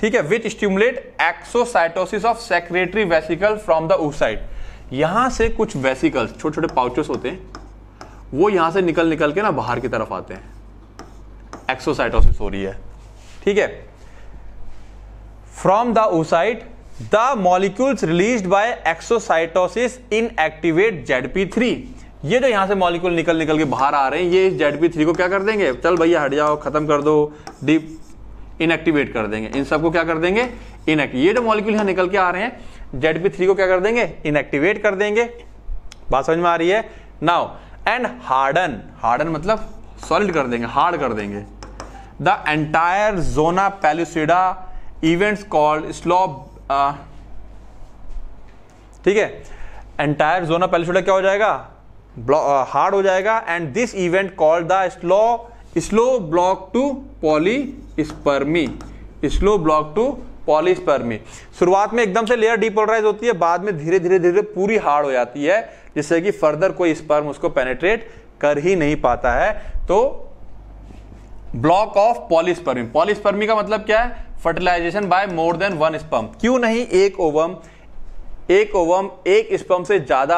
ठीक है which stimulate exocytosis of secretory vesicle from the oocyte यहां से कुछ वेसिकल्स छोटे छोटे पाउचेस होते हैं वो यहां से निकल निकल के ना बाहर की तरफ आते हैं एक्सोसाइटोसिस हो रही है ठीक है from the the oocyte the molecules released by exocytosis ZP three ये जो यहां से मॉलिक्यूल निकल निकल के बाहर आ रहे हैं ये थ्री को क्या कर देंगे चल भैया हट जाओ खत्म कर दो डीप इनएक्टिवेट कर देंगे इन सबको क्या कर देंगे इनएक्ट ये जो मॉलिक्यूल यहां निकल के आ रहे हैं थ्री को क्या कर देंगे इनएक्टिवेट कर देंगे बात समझ में आ रही है नाउ एंड हार्डन हार्डन मतलब सॉलिड कर देंगे हार्ड कर देंगे the entire zona pellucida events called slow block ठीक है एंटायर ऑफ पेलिसुडा क्या हो जाएगा हार्ड uh, हो जाएगा and this event called the slow slow block to polyspermy slow block to polyspermy शुरुआत में एकदम से लेयर डिपोलराइज होती है बाद में धीरे धीरे धीरे पूरी हार्ड हो जाती है जिससे कि फर्दर कोई स्पर्म उसको पेनेट्रेट कर ही नहीं पाता है तो ब्लॉक ऑफ पॉलिस्पर्मी पॉलिस्पर्मी का मतलब क्या है fertilization by more than one sperm क्यों नहीं एक ओवम एक ओवम एक स्पम से ज़्यादा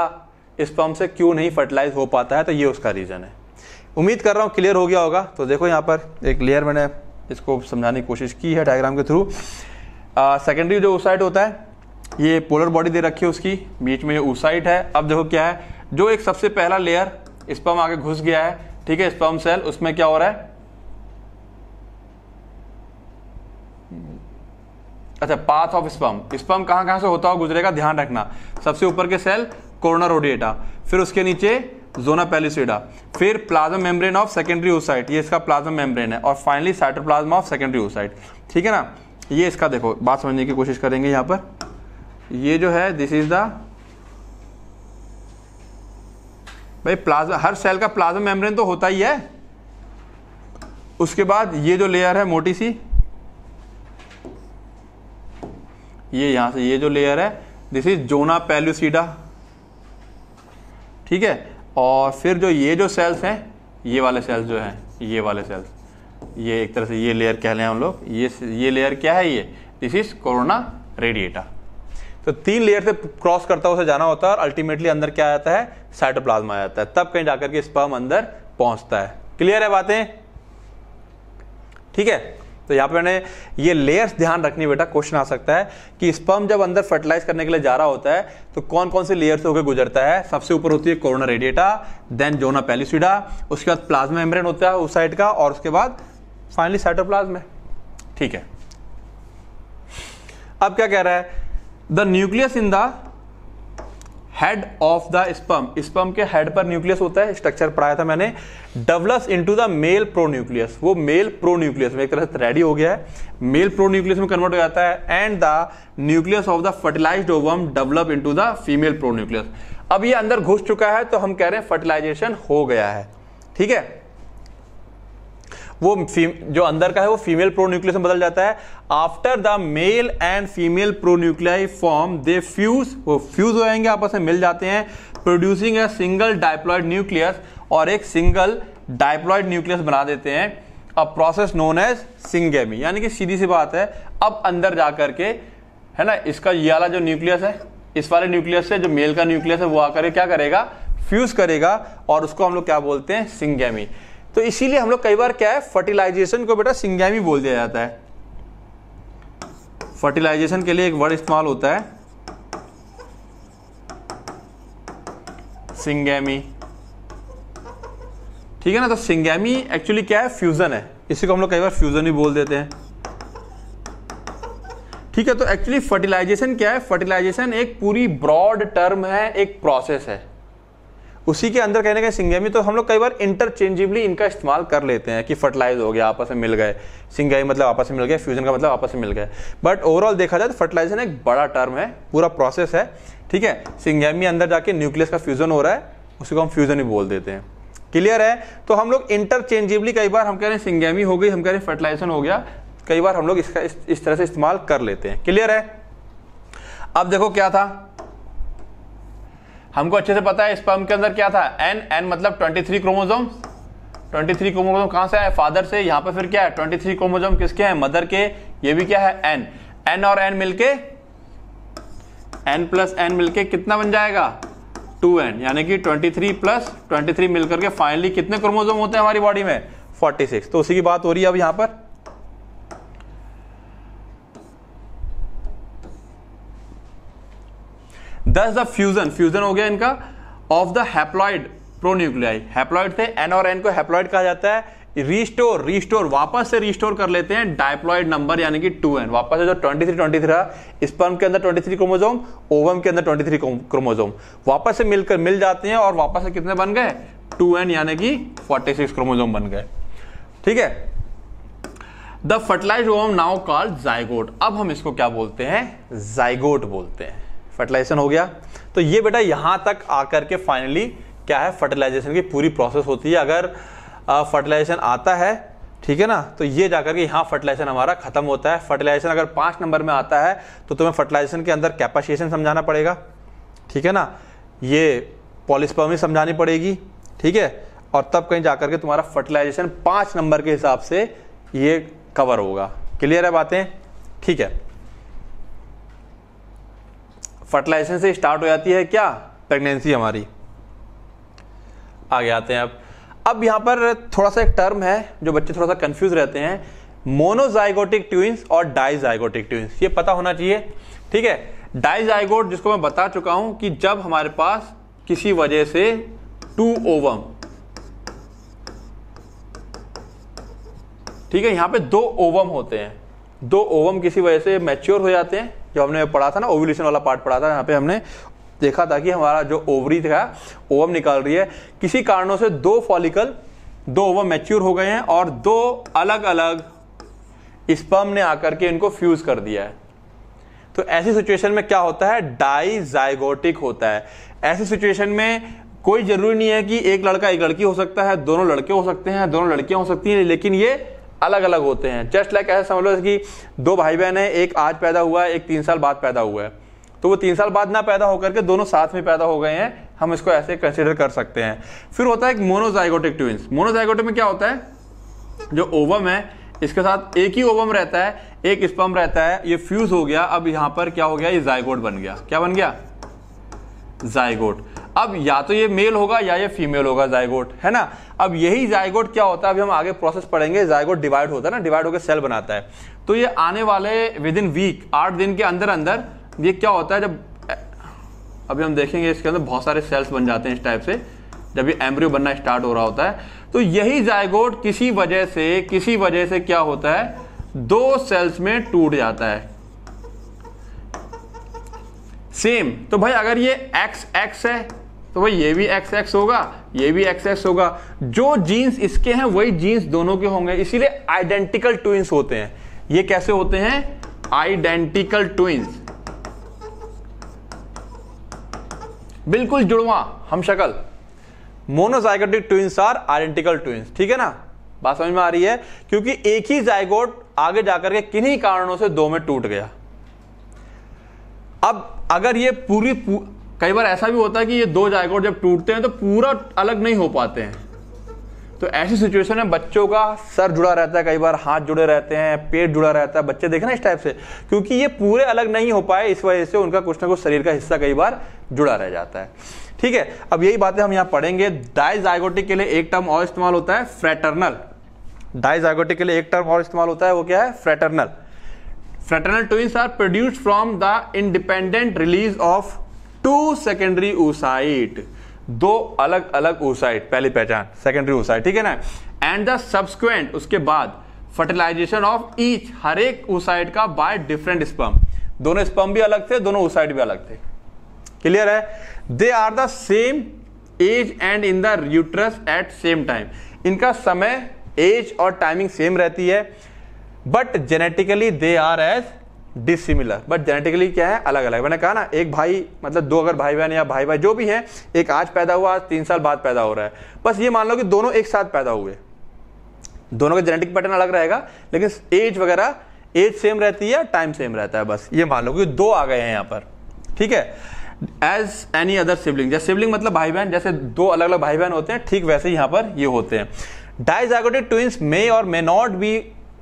स्पम से क्यों नहीं फर्टिलाइज हो पाता है तो ये उसका रीज़न है उम्मीद कर रहा हूँ क्लियर हो गया होगा तो देखो यहाँ पर एक लेयर मैंने इसको समझाने की कोशिश की है डायग्राम के थ्रू सेकेंडरी जो ओसाइट होता है ये पोलर बॉडी दे रखी है उसकी बीच में ये ओसाइट है अब देखो क्या है जो एक सबसे पहला लेयर स्पम आगे घुस गया है ठीक है स्पम सेल उसमें क्या हो रहा है अच्छा पाथ ऑफ स्पम स्पम कहाँ कहाँ से होता हो गुजरेगा ध्यान रखना सबसे ऊपर के सेल कोरोना रोडिएटा फिर उसके नीचे जोना पेलिसिडा फिर plasma membrane of secondary oocyte ये इसका प्लाज्मा मेम्ब्रेन है और finally cytoplasm of secondary oocyte ठीक है ना ये इसका देखो बात समझने की कोशिश करेंगे यहाँ पर ये जो है दिस इज द भाई प्लाज्मा हर सेल का प्लाज्मा मेम्ब्रेन तो होता ही है उसके बाद ये जो लेयर है मोटी सी ये यहां से ये जो लेयर है दिस इज जोना पेल्यूसीडा ठीक है और फिर जो ये जो सेल्स हैं ये वाले सेल्स जो हैं ये वाले सेल्स ये एक तरह से ये लेयर कह लें हम लोग ये ये लेयर क्या है ये दिस इज कोरोना रेडिएटा तो तीन लेयर से क्रॉस करता उसे जाना होता है और अल्टीमेटली अंदर क्या आता है साइटोप्लाज्मा आ जाता है तब कहीं जाकर के स्पर्म अंदर पहुंचता है क्लियर है बातें ठीक है तो यहाँ पे मैंने ये लेयर्स ध्यान रखनी बेटा क्वेश्चन आ सकता है कि स्पर्म जब अंदर फर्टिलाइज करने के लिए जा रहा होता है तो कौन कौन से लेयर्स होकर गुजरता है सबसे ऊपर होती है corona radiata then zona pellucida उसके बाद प्लाज्मा एम्ब्रेन होता है उस साइड का और उसके बाद फाइनली साइटोप्लाज्म प्लाज्मा ठीक है अब क्या कह रहा है the nucleus in the head of the sperm sperm के हेड पर न्यूक्लियस होता है स्ट्रक्चर पढ़ाया था मैंने develop into the male pronucleus वो मेल प्रो न्यूक्लियस में एक तरह से रेडी हो गया है मेल प्रो न्यूक्लियस में कन्वर्ट हो जाता है and the nucleus of the fertilize ovum develop into the female pronucleus अब ये अंदर घुस चुका है तो हम कह रहे हैं फर्टिलाइजेशन हो गया है ठीक है वो जो अंदर का है वो फीमेल प्रोन्यूक्लियस में बदल जाता है after the male and female pronuclei form they fuse वो फ्यूज हो जाएंगे आपस में मिल जाते हैं producing a single diploid nucleus और एक सिंगल डाइप्लॉयड न्यूक्लियस बना देते हैं a process known as syngamy यानी कि सीधी सी बात है अब अंदर जा करके है ना इसका ये वाला जो न्यूक्लियस है इस वाले न्यूक्लियस से जो मेल का न्यूक्लियस है वो आकर क्या करेगा फ्यूज करेगा और उसको हम लोग क्या बोलते हैं सिंगेमी तो इसीलिए हम लोग कई बार क्या है फर्टिलाइजेशन को बेटा सिंगैमी बोल दिया जाता है फर्टिलाइजेशन के लिए एक वर्ड इस्तेमाल होता है सिंगैमी ठीक है ना तो सिंगैमी एक्चुअली क्या है फ्यूजन है इसी को हम लोग कई बार फ्यूजन ही बोल देते हैं ठीक है तो एक्चुअली फर्टिलाइजेशन क्या है फर्टिलाइजेशन एक पूरी ब्रॉड टर्म है एक प्रोसेस है उसी के अंदर कहने का सिंगेमी तो हम लोग कई बार इंटरचेंजिबली इनका इस्तेमाल कर लेते हैं कि फर्टिलाइज हो गया आपस में मिल गए सिंगेमी मतलब आपस में मिल गया फ्यूजन का मतलब आपस में मिल गए बट ओवरऑल देखा जाए तो फर्टिलाइजेशन एक बड़ा टर्म है पूरा प्रोसेस है ठीक है सिंगेमी अंदर जाके न्यूक्लियस का फ्यूजन हो रहा है उसको हम फ्यूजन ही बोल देते हैं क्लियर है तो हम लोग इंटरचेंजेबली कई बार हम कह रहे हैं सिंगेमी हो गई हम कह रहे हैं फर्टिलाइजेशन हो गया कई बार हम लोग इसका इस, इस तरह से इस्तेमाल कर लेते हैं क्लियर है अब देखो क्या था हमको अच्छे से पता है स्पर्म के अंदर क्या था एन एन मतलब 23 क्रोमोजोम ट्वेंटी थ्री क्रोमोजोम कहां से आए फादर से यहां पर फिर क्या है थ्री क्रोमोजोम किसके हैं मदर के ये भी क्या है एन एन और एन मिलके एन प्लस एन मिलके कितना बन जाएगा 2n यानी कि 23 प्लस 23 मिलकर के फाइनली कितने क्रोमोजोम होते हैं हमारी बॉडी में 46 तो उसी की बात हो रही है अब यहां पर दस द फ्यूजन फ्यूजन हो गया इनका of the haploid pronuclei haploid थे एन और एन को हैप्लॉइड कहा जाता है रीस्टोर रीस्टोर वापस से रीस्टोर कर लेते हैं डायप्लॉइड नंबर यानी कि टू एन वापस से जो twenty three twenty three sperm के अंदर ट्वेंटी थ्री क्रोमोजोम ओवम के अंदर ट्वेंटी थ्री क्रोमोजोम वापस से मिलकर मिल जाते हैं और वापस से कितने बन गए टू एन यानी कि फोर्टी सिक्स क्रोमोजोम बन गए ठीक है the fertilize ovum now called zygote अब हम इसको क्या बोलते हैं जायगोट बोलते हैं फर्टिलाइजेशन हो गया तो ये बेटा यहाँ तक आकर के फाइनली क्या है फर्टिलाइजेशन की पूरी प्रोसेस होती है अगर फर्टिलाइजेशन आता है ठीक है ना तो ये जाकर के यहाँ फर्टिलाइजेशन हमारा खत्म होता है फर्टिलाइजेशन अगर पाँच नंबर में आता है तो तुम्हें फर्टिलाइजेशन के अंदर कैपाशिएशन समझाना पड़ेगा ठीक है ना ये पॉलिस्पर्मी समझानी पड़ेगी ठीक है और तब कहीं जाकर के तुम्हारा फर्टिलाइजेशन पाँच नंबर के हिसाब से ये कवर होगा क्लियर है बातें ठीक है फर्टिलाइजेशन से स्टार्ट हो जाती है क्या प्रेगनेंसी हमारी आगे आते हैं अब अब यहां पर थोड़ा सा एक टर्म है जो बच्चे थोड़ा सा कंफ्यूज रहते हैं मोनोजाइगोटिक ट्विंस और डाइजाइगोटिक ट्विंस ये पता होना चाहिए ठीक है डाइजाइगोट जिसको मैं बता चुका हूं कि जब हमारे पास किसी वजह से टू ओवम ठीक है यहां पे दो ओवम होते हैं दो ओवम किसी वजह से मैच्योर हो जाते हैं जो हमने पढ़ा था ना ओवुलेशन वाला पार्ट पढ़ा था यहाँ पे हमने देखा था कि हमारा जो ओवरी था ओवम निकाल रही है किसी कारणों से दो फॉलिकल दो ओवम मैच्योर हो गए हैं और दो अलग अलग स्पर्म ने आकर के इनको फ्यूज कर दिया है तो ऐसी सिचुएशन में क्या होता है डाइजाइगोटिक होता है ऐसी सिचुएशन में कोई जरूरी नहीं है कि एक लड़का एक लड़की हो सकता है दोनों लड़के हो सकते हैं दोनों लड़कियां हो सकती हैं लेकिन ये अलग अलग होते हैं जस्ट लाइक ऐसा समझ लो कि दो भाई बहन है एक आज पैदा हुआ है एक तीन साल बाद पैदा हुआ है तो वो तीन साल बाद ना पैदा होकर के दोनों साथ में पैदा हो गए हैं हम इसको ऐसे कंसिडर कर सकते हैं फिर होता है एक मोनोजाइगोटिक ट्विंस मोनोजाइगोटिक में क्या होता है जो ओवम है इसके साथ एक ही ओवम रहता है एक स्पम रहता है ये फ्यूज हो गया अब यहां पर क्या हो गया ये जायगोट बन गया क्या बन गया जायगोट अब या तो ये मेल होगा या ये फीमेल होगा जायगोट है ना अब यही जायगोट क्या होता है अभी हम आगे प्रोसेस पढ़ेंगे जायगोट डिवाइड होता है ना डिवाइड होकर सेल बनाता है तो ये आने वाले विद इन वीक आठ दिन के अंदर अंदर ये क्या होता है जब अभी हम देखेंगे इसके अंदर बहुत सारे सेल्स बन जाते हैं इस टाइप से जब ये एम्ब्रियो बनना स्टार्ट हो रहा होता है तो यही जायगोट किसी वजह से किसी वजह से क्या होता है दो सेल्स में टूट जाता है सेम तो भाई अगर ये एक्स एक्स है तो भाई ये भी एक्स एक्स होगा ये भी एक्स एक्स होगा जो जीन्स इसके हैं वही जीन्स दोनों के होंगे इसीलिए आइडेंटिकल ट्विंस होते हैं ये कैसे होते हैं आइडेंटिकल ट्विंस बिल्कुल जुड़वा हम शक्ल monozygotic twins are identical twins ठीक है ना बात समझ में आ रही है क्योंकि एक ही जायगोट आगे जाकर के किन्हीं कारणों से दो में टूट गया अब अगर ये पूरी पूर, कई बार ऐसा भी होता है कि ये दो जायगोट जब टूटते हैं तो पूरा अलग नहीं हो पाते हैं तो ऐसी सिचुएशन में बच्चों का सर जुड़ा रहता है कई बार हाथ जुड़े रहते हैं पेट जुड़ा रहता है बच्चे देखे ना इस टाइप से क्योंकि ये पूरे अलग नहीं हो पाए इस वजह से उनका कुछ ना कुछ शरीर का हिस्सा कई बार जुड़ा रह जाता है ठीक है अब यही बातें हम यहाँ पढ़ेंगे डाइजाइगोटिक के लिए एक टर्म और इस्तेमाल होता है फ्रेटर्नल डाइजाइगोटिक के लिए एक टर्म और इस्तेमाल होता है वो क्या है fraternal fraternal twins are produce from the independent release of two secondary oocyte दो अलग अलग ऊसाइट पहली पहचान सेकेंडरी ऊसाइट ठीक है ना एंड द सब्सक्वेंट उसके बाद फर्टिलाइजेशन ऑफ ईच हर एक ऊसाइट का बाय डिफरेंट स्पम दोनों स्पम भी अलग थे दोनों ऊसाइट भी अलग थे क्लियर है they are the same age and in the uterus at same time इनका समय एज और टाइमिंग सेम रहती है but genetically they are as dissimilar but genetically क्या है अलग अलग मैंने कहा ना एक भाई मतलब दो अगर भाई बहन या भाई भाई जो भी हैं एक आज पैदा हुआ आज तीन साल बाद पैदा हो रहा है बस ये मान लो कि दोनों एक साथ पैदा हुए दोनों का जेनेटिक पैटर्न अलग रहेगा लेकिन एज वगैरह एज सेम रहती है टाइम सेम रहता है बस ये मान लो कि दो आ गए हैं यहाँ पर ठीक है एज एनी अदर सिबलिंग जैसे सिबलिंग मतलब भाई बहन जैसे दो अलग अलग भाई बहन होते हैं ठीक वैसे ही यहाँ पर ये होते हैं डाइजागोटिक ट्विंस मे और may not be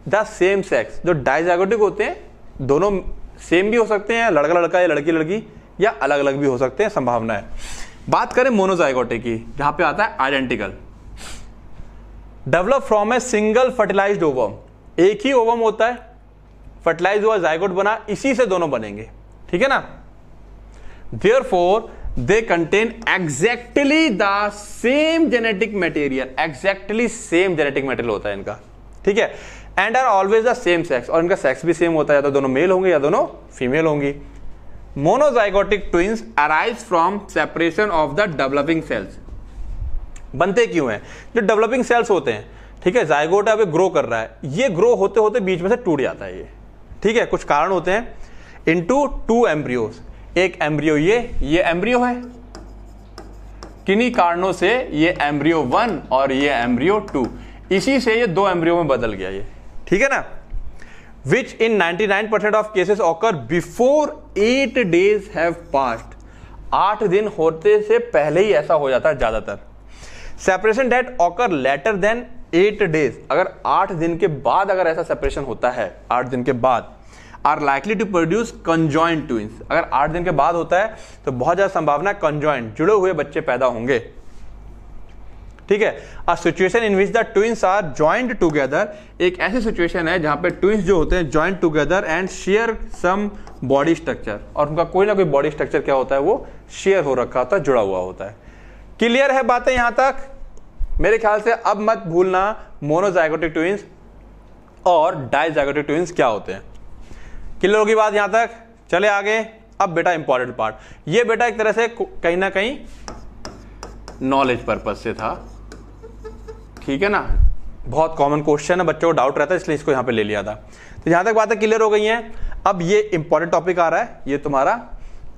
the same sex जो डाइजागोटिक होते हैं दोनों सेम भी हो सकते हैं लड़का लड़का या लड़की लड़की या अलग अलग भी हो सकते हैं संभावना है बात करें मोनोजाइगोटे की जहां पे आता है identical develop from a single fertilized ovum एक ही ओवम होता है फर्टिलाइज हुआ जायगोट बना इसी से दोनों बनेंगे ठीक है ना therefore they contain exactly the same genetic material exactly same genetic material होता है इनका ठीक है and are always the same sex और इनका सेक्स भी सेम होता है या तो दोनों मेल होंगे या दोनों फीमेल होंगी monozygotic twins arise from separation of the developing cells बनते क्यों हैं जो डेवलपिंग सेल्स होते हैं ठीक है जाइगोटा अभी ग्रो कर रहा है ये ग्रो होते होते बीच में से टूट जाता है ये ठीक है कुछ कारण होते हैं इन टू एम्ब्रियोज एक एम्ब्रियो ये ये एम्ब्रियो है किन्हीं कारणों से ये एम्ब्रियो वन और ये एम्ब्रियो टू इसी से ये दो एम्ब्रियो में बदल गया ये ठीक है ना which in 99% percent of cases occur before eight days have passed आठ दिन होते से पहले ही ऐसा हो जाता है ज़्यादातर separation that occur later than eight days अगर आठ दिन के बाद अगर ऐसा सेपरेशन होता है आठ दिन के बाद are likely to produce conjoined twins अगर आठ दिन के बाद होता है तो बहुत ज़्यादा संभावना कंजॉइंट जुड़े हुए बच्चे पैदा होंगे ठीक है a situation in which the twins are joined together एक ऐसी सिचुएशन है जहां पे ट्विंस जो होते हैं joined together and share some body structure और उनका कोई ना कोई बॉडी स्ट्रक्चर क्या होता है वो शेयर हो रखा होता है जुड़ा हुआ होता है क्लियर है बातें यहां तक मेरे ख्याल से अब मत भूलना मोनोजाइगोटिक ट्विंस और डाइजाइगोटिक ट्विंस क्या होते हैं क्लियर होगी बात यहां तक चले आगे अब बेटा इंपॉर्टेंट पार्ट ये बेटा एक तरह से कहीं ना कहीं नॉलेज पर्पज से था ठीक है ना बहुत कॉमन क्वेश्चन है बच्चों को डाउट रहता है इसलिए इसको यहां पे ले लिया था तो यहां तक बातें क्लियर हो गई हैं अब ये इंपॉर्टेंट टॉपिक आ रहा है ये तुम्हारा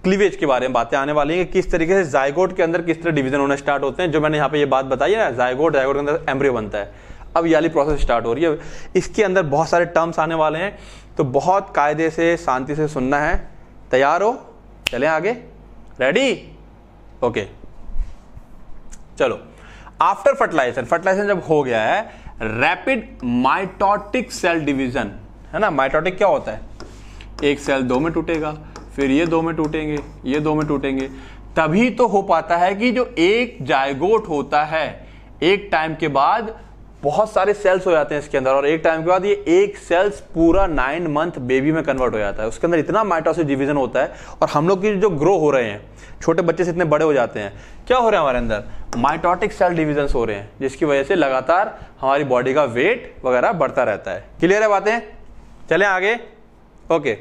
क्लीवेज के बारे में बातें आने वाली हैं कि किस तरीके से जायगोट के अंदर किस तरह डिवीजन होना स्टार्ट होते हैं जो मैंने यहाँ पे ये बात बताई है ना जायगोट जायगोट के अंदर एम्ब्रियो बनता है अब ये वाली प्रोसेस स्टार्ट हो रही है इसके अंदर बहुत सारे टर्म्स आने वाले हैं तो बहुत कायदे से शांति से सुनना है तैयार हो चले आगे रेडी ओके चलो आफ्टर फर्टिलाइजेशन फर्टिलाइजेशन जब हो गया है रैपिड माइटोटिक सेल डिवीजन है ना माइटोटिक क्या होता है एक सेल दो में टूटेगा फिर ये दो में टूटेंगे ये दो में टूटेंगे तभी तो हो पाता है कि जो एक जायगोट होता है एक टाइम के बाद बहुत सारे सेल्स हो जाते हैं इसके अंदर और एक टाइम के बाद ये एक सेल्स पूरा नाइन मंथ बेबी में कन्वर्ट हो जाता है उसके अंदर इतना माइटोसिस डिवीजन होता है और हम लोग की जो ग्रो हो रहे हैं छोटे बच्चे से इतने बड़े हो जाते हैं क्या हो रहा है हमारे अंदर माइटोटिक सेल डिविजन हो रहे हैं जिसकी वजह से लगातार हमारी बॉडी का वेट वगैरह बढ़ता रहता है क्लियर है बातें चले आगे ओके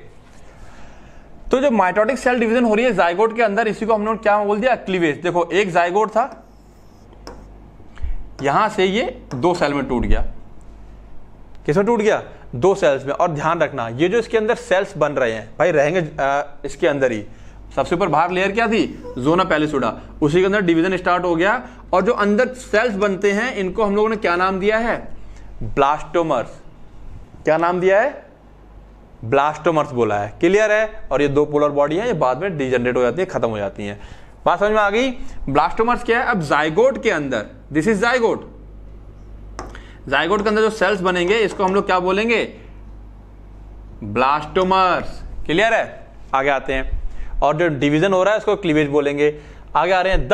तो जो माइटोटिक सेल डिवीजन हो रही है जायगोट के अंदर इसी को हमने क्या बोल दिया क्लीवेज देखो एक जायगोट था यहां से ये दो सेल में टूट गया किसमें टूट गया दो सेल्स में और ध्यान रखना ये जो इसके अंदर सेल्स बन रहे हैं भाई रहेंगे आ, इसके अंदर ही सबसे ऊपर बाहर लेयर क्या थी जोना पैलिसुडा उसी के अंदर डिवीजन स्टार्ट हो गया और जो अंदर सेल्स बनते हैं इनको हम लोगों ने क्या नाम दिया है ब्लास्टोमर्स क्या नाम दिया है ब्लास्टोमर्स बोला है क्लियर है और ये दो पोलर बॉडी है ये बाद में डिजनरेट हो जाती है खत्म हो जाती है बात समझ में आ गई ब्लास्टोमर्स क्या है अब जायगोट के अंदर दिस इज जायगोट जायगोट के अंदर जो सेल्स बनेंगे इसको हम लोग क्या बोलेंगे ब्लास्टोमर्स क्लियर है आगे आते हैं और जो डिवीजन हो रहा है उसको क्लीवेज बोलेंगे आगे आ रहे हैं the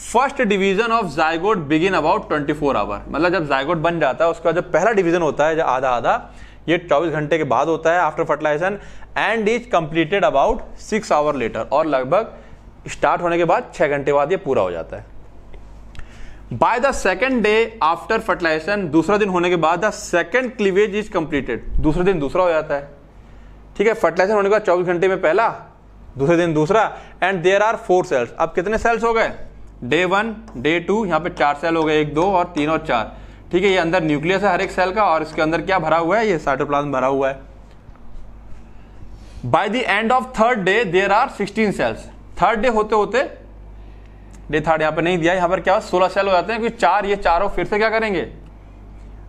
first division of zygote begin about 24 hour मतलब जब जायगोट बन जाता है उसका जो पहला डिवीजन होता है जो आधा आधा ये 24 घंटे के बाद होता है after fertilization and is completed about six hour later और लगभग स्टार्ट होने के बाद छह घंटे बाद ये पूरा हो जाता है by the second day after fertilization दूसरा दिन होने के बाद the second cleavage is completed दूसरे दिन दूसरा हो जाता है ठीक है फर्टिलाइजेशन होने के बाद चौबीस घंटे में पहला दूसरे दिन दूसरा and there are four cells अब कितने सेल्स हो गए डे वन डे टू यहाँ पे चार सेल हो गए एक दो और तीन और चार ठीक है ये अंदर न्यूक्लियस है हर एक सेल का और इसके अंदर क्या भरा हुआ है ये साइटोप्लाज्म भरा हुआ है by the end of third day there are sixteen cells third day होते होते डे थर्ड यहाँ पर नहीं दिया यहाँ पर क्या सोलह सेल हो जाते हैं क्योंकि चार ये चारों फिर से क्या करेंगे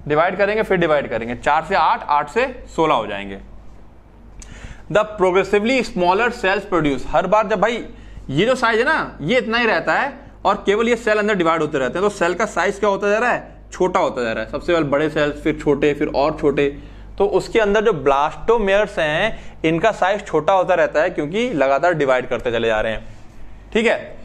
डिवाइड करेंगे फिर डिवाइड करेंगे चार से आठ आठ से सोलह हो जाएंगे the progressively smaller cells produce हर बार जब भाई ये जो साइज है ना ये इतना ही रहता है और केवल ये सेल अंदर डिवाइड होते रहते हैं तो सेल का साइज क्या होता जा रहा है छोटा होता जा रहा है सबसे पहले बड़े सेल्स फिर छोटे फिर और छोटे तो उसके अंदर जो ब्लास्टोमेयर्स हैं इनका साइज छोटा होता रहता है क्योंकि लगातार डिवाइड करते चले जा रहे हैं ठीक है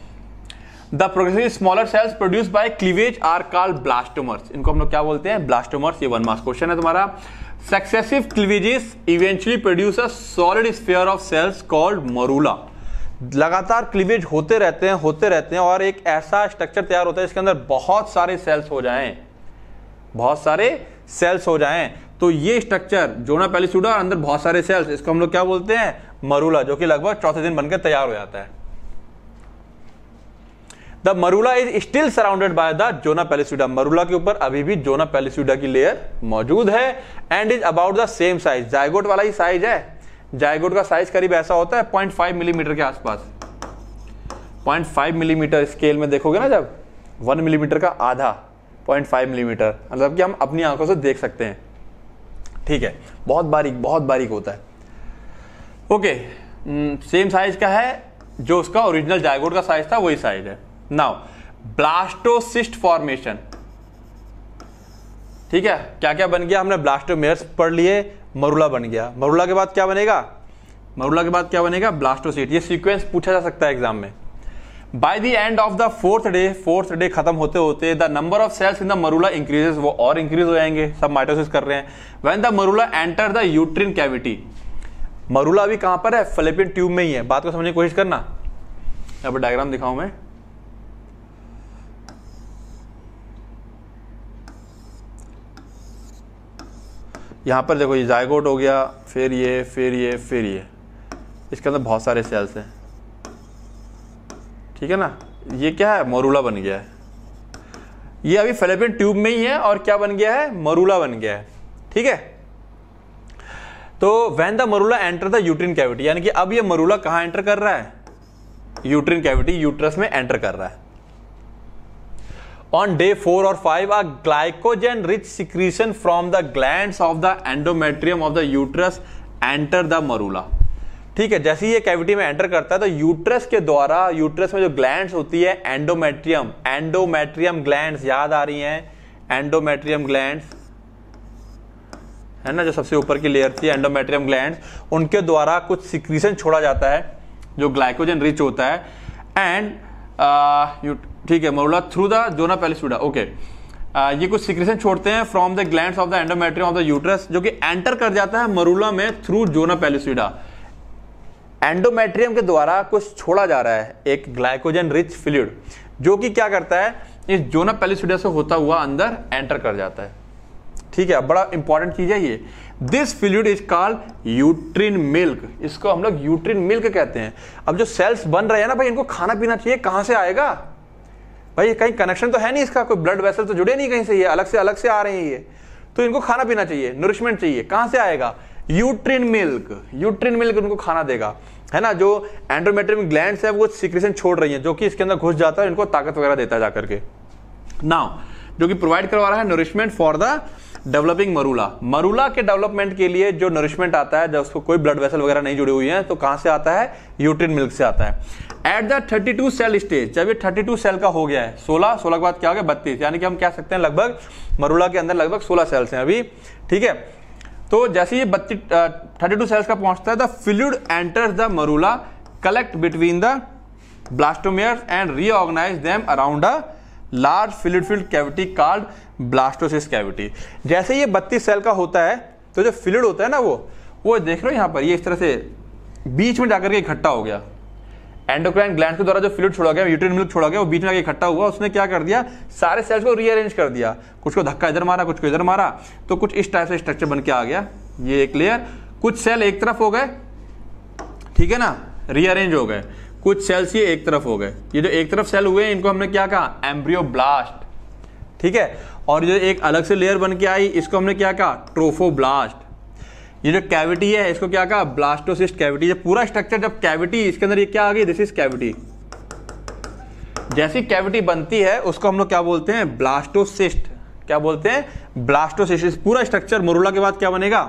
the progressive smaller cells produce by cleavage are called blastomeres इनको हम लोग क्या बोलते हैं ब्लास्टोमर्स ये वन मास क्वेश्चन है तुम्हारा successive cleavages eventually produce a solid sphere of cells called morula लगातार क्लीवेज होते रहते हैं होते रहते हैं और एक ऐसा स्ट्रक्चर तैयार होता है इसके अंदर बहुत सारे सेल्स हो जाएं बहुत सारे सेल्स हो जाएं तो ये स्ट्रक्चर जोना पहले सूडा अंदर बहुत सारे सेल्स इसको हम लोग क्या बोलते हैं मरूला जो कि लगभग चौथे दिन बनकर तैयार हो जाता है the morula is still surrounded by the zona pellucida morula के ऊपर अभी भी जोना पेलिसुडा की लेयर मौजूद है and is about the same size zygote वाला ही साइज है जायगोट का साइज करीब ऐसा होता है पॉइंट फाइव मिलीमीटर के आसपास पॉइंट फाइव मिलीमीटर स्केल में देखोगे ना जब वन मिलीमीटर का आधा पॉइंट फाइव मिलीमीटर मतलब कि हम अपनी आंखों से देख सकते हैं ठीक है बहुत बारीक बहुत बारीक होता है ओके सेम हम्म, साइज का है जो उसका ओरिजिनल जायगोट का साइज था वही साइज है नाउ ब्लास्टोसिस्ट फॉर्मेशन ठीक है क्या क्या बन गया हमने ब्लास्टोमेयर्स पढ़ लिए मरुला बन गया मरुला के बाद क्या बनेगा मरुला के बाद क्या बनेगा ब्लास्टोसिस्ट ये सीक्वेंस पूछा जा सकता है एग्जाम में by the end of the fourth day fourth day खत्म होते होते the number of cells in the morula increases वो और इंक्रीज हो जाएंगे सब माइटोसिस कर रहे हैं when the morula enter the uterine cavity morula अभी कहां पर है फिलिपिन ट्यूब में ही है बात को समझने की कोशिश करना अब पर डायग्राम दिखाऊं मैं यहाँ पर देखो ये जायगोट हो गया फिर ये फिर ये फिर ये इसके अंदर बहुत सारे सेल्स हैं ठीक है ना ये क्या है मरूला बन गया है ये अभी फेलेपिन ट्यूब में ही है और क्या बन गया है मरूला बन गया है ठीक है तो when the morula enter the uterine cavity यानी कि अब ये मरूला कहाँ एंटर कर रहा है यूट्रिन कैविटी यूट्रस में एंटर कर रहा है ऑन डे फोर और five a glycogen rich secretion from the gland of the endometrium of the uterus enter the morula ठीक है जैसे ही ये कैविटी में एंटर करता है तो यूट्रस के द्वारा यूट्रस में जो ग्लैंड होती है एंडोमेट्रियम एंडोमेट्रियम ग्लैंड याद आ रही हैं एंडोमेट्रियम ग्लैंड है ना जो सबसे ऊपर की लेयर थी एंडोमेट्रियम ग्लैंड उनके द्वारा कुछ सिक्रीशन छोड़ा जाता है जो ग्लाइकोजन रिच होता है एंड ठीक है morula through the zona pellucida okay ये कुछ सिक्रेशन छोड़ते हैं from the gland of the endometrium of the uterus जो कि एंटर कर जाता है मरूला में थ्रू जोना पेलिसुडा एंडोमेट्रियम के द्वारा कुछ छोड़ा जा रहा है एक ग्लाइकोजन रिच फ्लूड जो कि क्या करता है इस जोना पेलिसुडा से होता हुआ अंदर एंटर कर जाता है ठीक है बड़ा इंपॉर्टेंट चीज है ये this fluid is called uterine milk इसको हम लोग यूट्रिन मिल्क कहते हैं अब जो सेल्स बन रहे हैं ना भाई इनको खाना पीना चाहिए कहां से आएगा भाई कहीं कनेक्शन तो है नहीं इसका कोई ब्लड वेसल तो जुड़े नहीं कहीं से ये अलग से अलग से आ रहे हैं ये तो इनको खाना पीना चाहिए नरिशमेंट चाहिए कहां से आएगा यूट्रिन मिल्क यूट्रिन मिल्क उनको खाना देगा है ना जो एंड्रोमेट्रिक ग्लैंड है वो सिक्रेशन छोड़ रही है जो कि इसके अंदर घुस जाता है इनको ताकत वगैरह देता है जाकर के नाउ जो कि प्रोवाइड करवा रहा है nourishment for the developing morula morula के डेवलपमेंट के लिए जो नरिशमेंट आता है जब उसको कोई ब्लड वेसल वगैरह नहीं जुड़ी हुई है तो कहां से आता है यूट्रीन मिल्क से आता है at the thirty two cell stage जब ये थर्टी टू सेल का हो गया है सोलह सोलह के बाद क्या हो गया बत्तीस यानी कि हम कह सकते हैं लगभग मरूला के अंदर लगभग सोलह सेल्स हैं अभी ठीक है तो जैसे ये बत्तीस थर्टी टू सेल्स का पहुंचता है the fluid enters the morula collect between the blastomeres and reorganise them around a large filled filled cavity called blastocyst cavity जैसे ये बत्तीस सेल का होता है तो जो फिलिड होता है ना वो वो देख रहे हो यहाँ पर ये इस तरह से बीच में जाकर के इकट्ठा हो गया एंडोक्राइन ग्लैंड के द्वारा जो फ्लूड छोड़ा गया यूट्रीन मिल्क छोड़ा गया वो बीच में जाकर इकट्ठा हुआ उसने क्या कर दिया सारे सेल्स को रीअरेंज कर दिया कुछ को धक्का इधर मारा कुछ को इधर मारा तो कुछ इस टाइप से स्ट्रक्चर बन के आ गया ये एक लेयर कुछ सेल एक तरफ हो गए ठीक है ना रीअरेंज हो गए कुछ सेल्स ये एक तरफ हो गए ये जो एक तरफ सेल हुए इनको हमने क्या कहा एम्ब्रियो ब्लास्ट ठीक है और जो एक अलग से लेयर बन के आई इसको हमने क्या कहा ट्रोफो ब्लास्ट ये जो कैविटी है इसको क्या कहा ब्लास्टोसिस्ट कैविटी पूरा स्ट्रक्चर जब कैविटी इसके अंदर ये क्या आ गई दिस इज कैविटी जैसी कैविटी बनती है उसको हम लोग क्या बोलते हैं ब्लास्टोसिस्ट क्या बोलते हैं ब्लास्टोसिस्ट पूरा स्ट्रक्चर मुरुला के बाद क्या बनेगा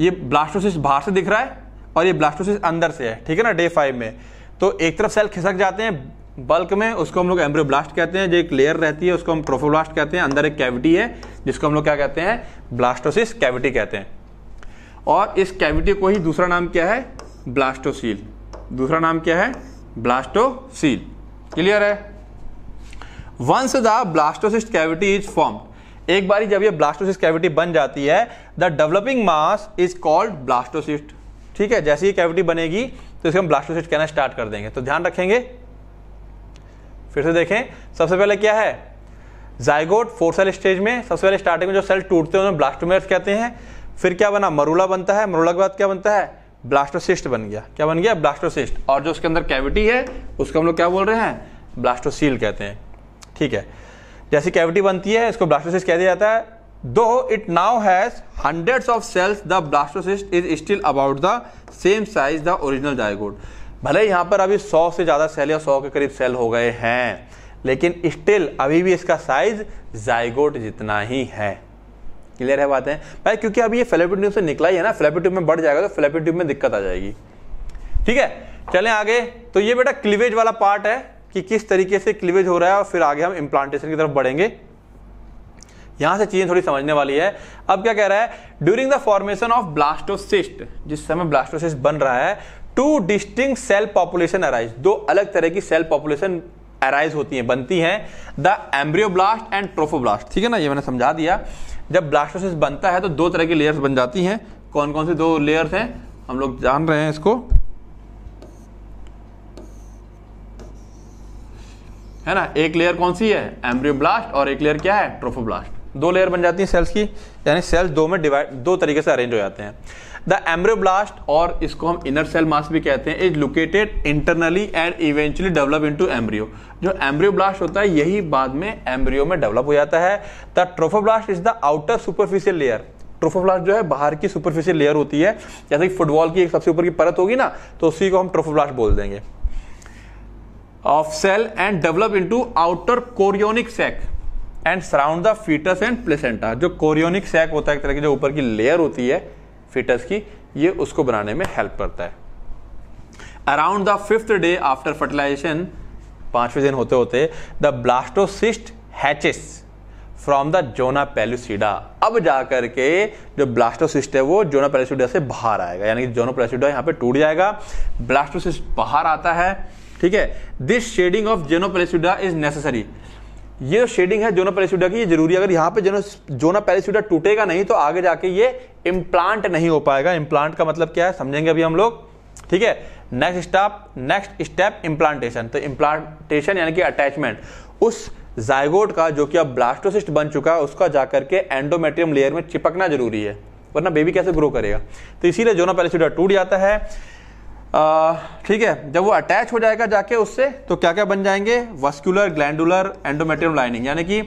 ये ब्लास्टोसिस्ट बाहर से दिख रहा है और ये ब्लास्टोसिस अंदर से है ठीक है ना डे फाइव में तो एक तरफ सेल खिसक जाते हैं बल्क में उसको हम लोग ब्लास्ट कहते हैं जो एक लेयर रहती है उसको हम ट्रोफोब्लास्ट कहते हैं अंदर एक कैविटी है जिसको हम लोग क्या कहते हैं ब्लास्टोसिस कैविटी कहते हैं और इस कैविटी को ही दूसरा नाम क्या है ब्लास्टोसील दूसरा नाम क्या है ब्लास्टोसील क्लियर है once the blastocyst cavity is form एक बार जब ये ब्लास्टोसिस कैविटी बन जाती है the developing mass is called blastocyst ठीक है जैसे ही कैविटी बनेगी तो इसे हम ब्लास्टोसिस्ट कहना स्टार्ट कर देंगे तो ध्यान रखेंगे फिर से देखें सबसे पहले क्या है जायगोट फोर सेल स्टेज में सबसे पहले स्टार्टिंग में जो सेल टूटते हैं उन्हें ब्लास्टोमेयर्स कहते हैं फिर क्या बना मरूला बनता है मरूला के बाद क्या बनता है ब्लास्टोसिस्ट बन गया क्या बन गया ब्लास्टोसिस्ट और जो उसके अंदर कैविटी है उसको हम लोग क्या बोल रहे हैं ब्लास्टोसील कहते हैं ठीक है जैसी कैविटी बनती है इसको ब्लास्टोसिस्ट कह दिया जाता है though it now has hundred of cells the blastocyst is still about the same size the original zygote भले यहां पर अभी सौ से ज़्यादा सेल या सौ के करीब सेल हो गए हैं लेकिन स्टिल अभी भी इसका साइज जाइगोट जितना ही है क्लियर है बात है भाई क्योंकि अभी ये फ्लैपी ट्यूब से निकला ही है ना फ्लैपी ट्यूब में बढ़ जाएगा तो फ्लैपी ट्यूब में दिक्कत आ जाएगी ठीक है चलें आगे तो ये बेटा क्लीवेज वाला पार्ट है कि किस तरीके से क्लीवेज हो रहा है और फिर आगे हम इम्प्लांटेशन की तरफ बढ़ेंगे यहां से चीजें थोड़ी समझने वाली है अब क्या कह रहा है during the formation of blastocyst जिस समय ब्लास्टोसिस्ट बन रहा है two distinct cell population arise दो अलग तरह की सेल पॉपुलेशन अराइज होती है बनती है द एम्ब्रियोब्लास्ट एंड ट्रोफोब्लास्ट ठीक है ना ये मैंने समझा दिया जब ब्लास्टोसिस बनता है तो दो तरह की लेयर्स बन जाती हैं कौन कौन सी दो लेयर्स हैं हम लोग जान रहे हैं इसको है ना एक लेयर कौन सी है एम्ब्रियोब्लास्ट और एक लेयर क्या है ट्रोफोब्लास्ट दो लेयर बन जाती है सेल्स की यानी सेल्स दो में डिवाइड दो तरीके से अरेंज हो जाते हैं द एम्ब्रियोब्लास्ट और इसको हम इनर सेल मास भी कहते हैं is located internally and eventually develop into embryo जो एम्ब्रियोब्लास्ट होता है यही बाद में एम्ब्रियो में डेवलप हो जाता है the trophoblast is the outer superficial layer trophoblast जो है बाहर की सुपरफिशियल लेयर होती है जैसे कि फुटबॉल की एक सबसे ऊपर की परत होगी ना तो उसी को हम ट्रोफोब्लास्ट बोल देंगे of cell and develop into outer chorionic sac and surround the foetus and placenta जो कोरियोनिक सैक होता है एक तरह की जो ऊपर की लेयर होती है फीटस की ये उसको बनाने में हेल्प करता है around the fifth day after fertilisation पांचवें दिन होते होते the blastocyst hatches from the zona pellucida अब जाकर के जो ब्लास्टोसिस्ट है वो जोना पेल्यूसीडा से बाहर आएगा यानी कि जोना पेल्यूसीडा यहां पे टूट जाएगा ब्लास्टोसिस्ट बाहर आता है ठीक है this shedding of zona is necessary ये शेडिंग है जोना पैरासीडा की ये जरूरी है अगर यहाँ पे जोना जोना पैरासीडा टूटेगा नहीं तो आगे जाके ये इम्प्लांट नहीं हो पाएगा इम्प्लांट का मतलब क्या है समझेंगे अभी हम लोग ठीक है next stop next step implantation तो इम्प्लांटेशन यानी कि अटैचमेंट उस जायगोट का जो कि अब ब्लास्टोसिस्ट बन चुका है उसका जाकर के एंडोमेट्रियम लेयर में चिपकना जरूरी है वरना बेबी कैसे ग्रो करेगा तो इसीलिए जोना पैरासीडा टूट जाता है ठीक है जब वो अटैच हो जाएगा जाके उससे तो क्या क्या बन जाएंगे वस्कुलर ग्लैंडुलर एंडोमेट्रियम लाइनिंग यानी कि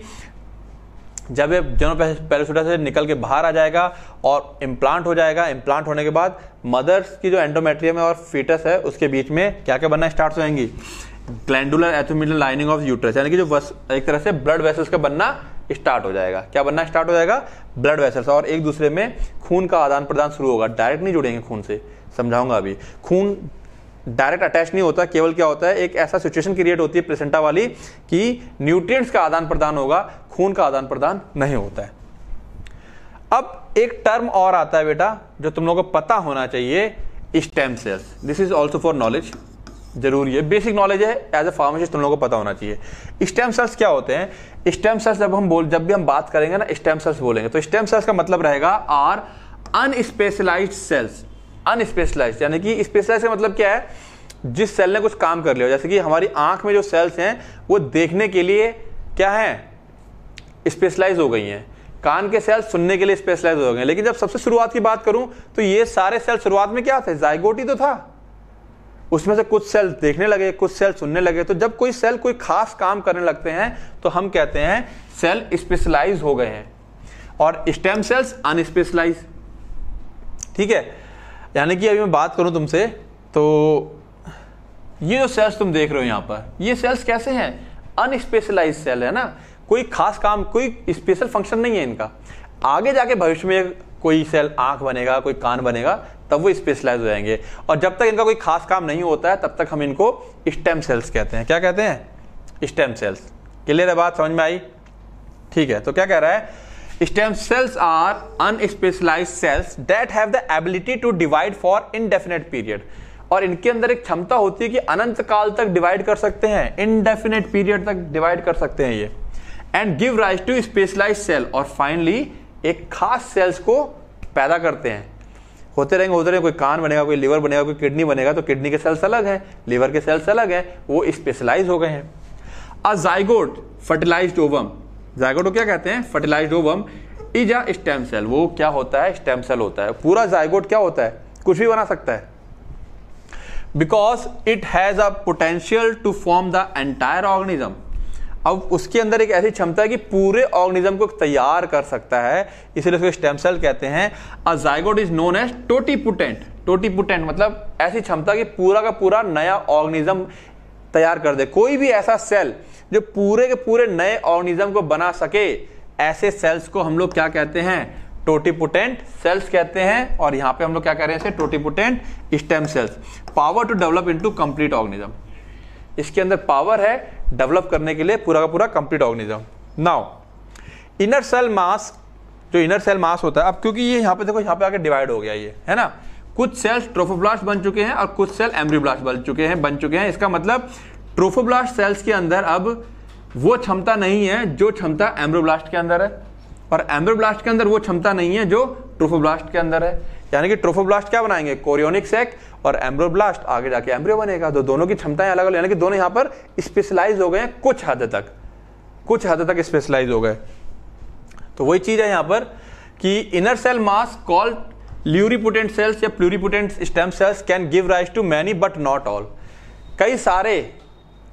जब ये जनो पैरासूटा से निकल के बाहर आ जाएगा और इम्प्लांट हो जाएगा इम्प्लांट होने के बाद मदर्स की जो एंडोमेट्रियम है और फीटस है उसके बीच में क्या क्या बनना स्टार्ट हो जाएंगी glandular endometrial lining of uterus यानी कि जो वस, एक तरह से ब्लड वेसल्स का बनना स्टार्ट हो जाएगा क्या बनना स्टार्ट हो जाएगा ब्लड वेसल्स और एक दूसरे में खून का आदान प्रदान शुरू होगा डायरेक्ट नहीं जुड़ेंगे खून से समझाऊंगा अभी खून डायरेक्ट अटैच नहीं होता केवल क्या होता है एक ऐसा सिचुएशन क्रिएट होती है प्लेसेंटा वाली कि न्यूट्रिएंट्स का आदान प्रदान होगा खून का आदान प्रदान नहीं होता है अब एक टर्म और आता है बेटा जो तुम लोगों को पता होना चाहिए stem cells this is also for knowledge जरूरी है बेसिक नॉलेज है एज अ फार्मासिस्ट तुम लोगों को पता होना चाहिए स्टेम सेल्स क्या होते हैं स्टेम सेल्स जब हम बोल जब भी हम बात करेंगे ना स्टेम सेल्स बोलेंगे तो स्टेम सेल्स का मतलब रहेगा आर अनस्पेशलाइज्ड सेल्स अनस्पेशलाइज यानी कि स्पेशलाइज का मतलब क्या है जिस सेल ने कुछ काम कर लिया जैसे कि हमारी आंख में जो सेल्स हैं वो देखने के लिए क्या है स्पेशलाइज हो गई हैं कान के सेल्स सुनने के लिए स्पेशलाइज हो गए लेकिन जब सबसे शुरुआत की बात करूं तो ये सारे सेल शुरुआत में क्या थे जायगोटी तो था उसमें से कुछ सेल देखने लगे कुछ सेल सुनने लगे तो जब कोई सेल कोई खास काम करने लगते हैं तो हम कहते हैं सेल स्पेशलाइज हो गए हैं और स्टेम सेल्स अनस्पेशलाइज ठीक है यानी कि अभी मैं बात करूं तुमसे तो ये जो सेल्स तुम देख रहे हो यहां पर ये सेल्स कैसे हैं अनस्पेशलाइज सेल है ना कोई खास काम कोई स्पेशल फंक्शन नहीं है इनका आगे जाके भविष्य में कोई सेल आंख बनेगा कोई कान बनेगा तब वो स्पेशलाइज हो जाएंगे और जब तक इनका कोई खास काम नहीं होता है तब तक हम इनको स्टेम सेल्स कहते हैं क्या कहते हैं स्टेम सेल्स क्लियर है बात समझ में आई ठीक है तो क्या कह रहा है stem cells are unspecialised cells that have the ability to divide for indefinite period और इनके अंदर एक क्षमता होती है कि अनंत काल तक डिवाइड कर सकते हैं इनडेफिनेट पीरियड तक डिवाइड कर सकते हैं ये and give rise to specialise cell और फाइनली एक खास सेल्स को पैदा करते हैं होते रहेंगे होते रहेंगे कोई कान बनेगा कोई लीवर बनेगा कोई किडनी बनेगा तो किडनी के सेल्स अलग हैं लीवर के सेल्स अलग हैं वो स्पेशलाइज हो गए हैं a zygote fertilised ovum zygote को क्या कहते हैं fertilise ovum is a stem cell वो क्या होता है स्टेम सेल होता है पूरा जायगोट क्या होता है कुछ भी बना सकता है because it has a potential to form the entire organism अब उसके अंदर एक ऐसी क्षमता है कि पूरे ऑर्गेनिज्म को तैयार कर सकता है इसीलिए उसको स्टेम सेल कहते हैं a zygote is known as totipotent totipotent मतलब ऐसी क्षमता कि पूरा का पूरा नया ऑर्गेनिज्म तैयार कर दे कोई भी ऐसा सेल जो पूरे के पूरे नए ऑर्गेनिज्म को बना सके ऐसे सेल्स को हम लोग क्या कहते हैं टोटीपोटेंट सेल्स कहते हैं और यहां पे हम लोग क्या कह रहे हैं totipotent stem cells power to develop into complete organism इसके अंदर पावर है डेवलप करने के लिए पूरा का पूरा complete organism now inner cell mass जो इनर सेल मास होता है अब क्योंकि ये यहाँ पे देखो यहाँ पे आके डिवाइड हो गया ये है ना कुछ सेल्स ट्रोफोब्लास्ट बन चुके हैं और कुछ सेल एम्ब्रियोब्लास्ट बन चुके हैं बन चुके हैं इसका मतलब ट्रोफोब्लास्ट सेल्स के अंदर अब वो क्षमता नहीं है जो क्षमता एम्ब्रोब्लास्ट के अंदर है और एम्ब्रोब्लास्ट के अंदर वो क्षमता नहीं है जो ट्रोफोब्लास्ट के अंदर है यानी कि ट्रोफोब्लास्ट क्या बनाएंगे कोरियोनिक सेक और एम्ब्रोब्लास्ट आगे जाके एम्ब्रियो बनेगा तो दोनों की क्षमताएं अलग अलग यानी कि दोनों यहां पर स्पेशलाइज हो गए कुछ हद तक कुछ हद तक स्पेशलाइज हो गए तो वही चीज़ है यहां पर कि inner cell mass called pluripotent cells या pluripotent stem cells can give rise to many but not all कई सारे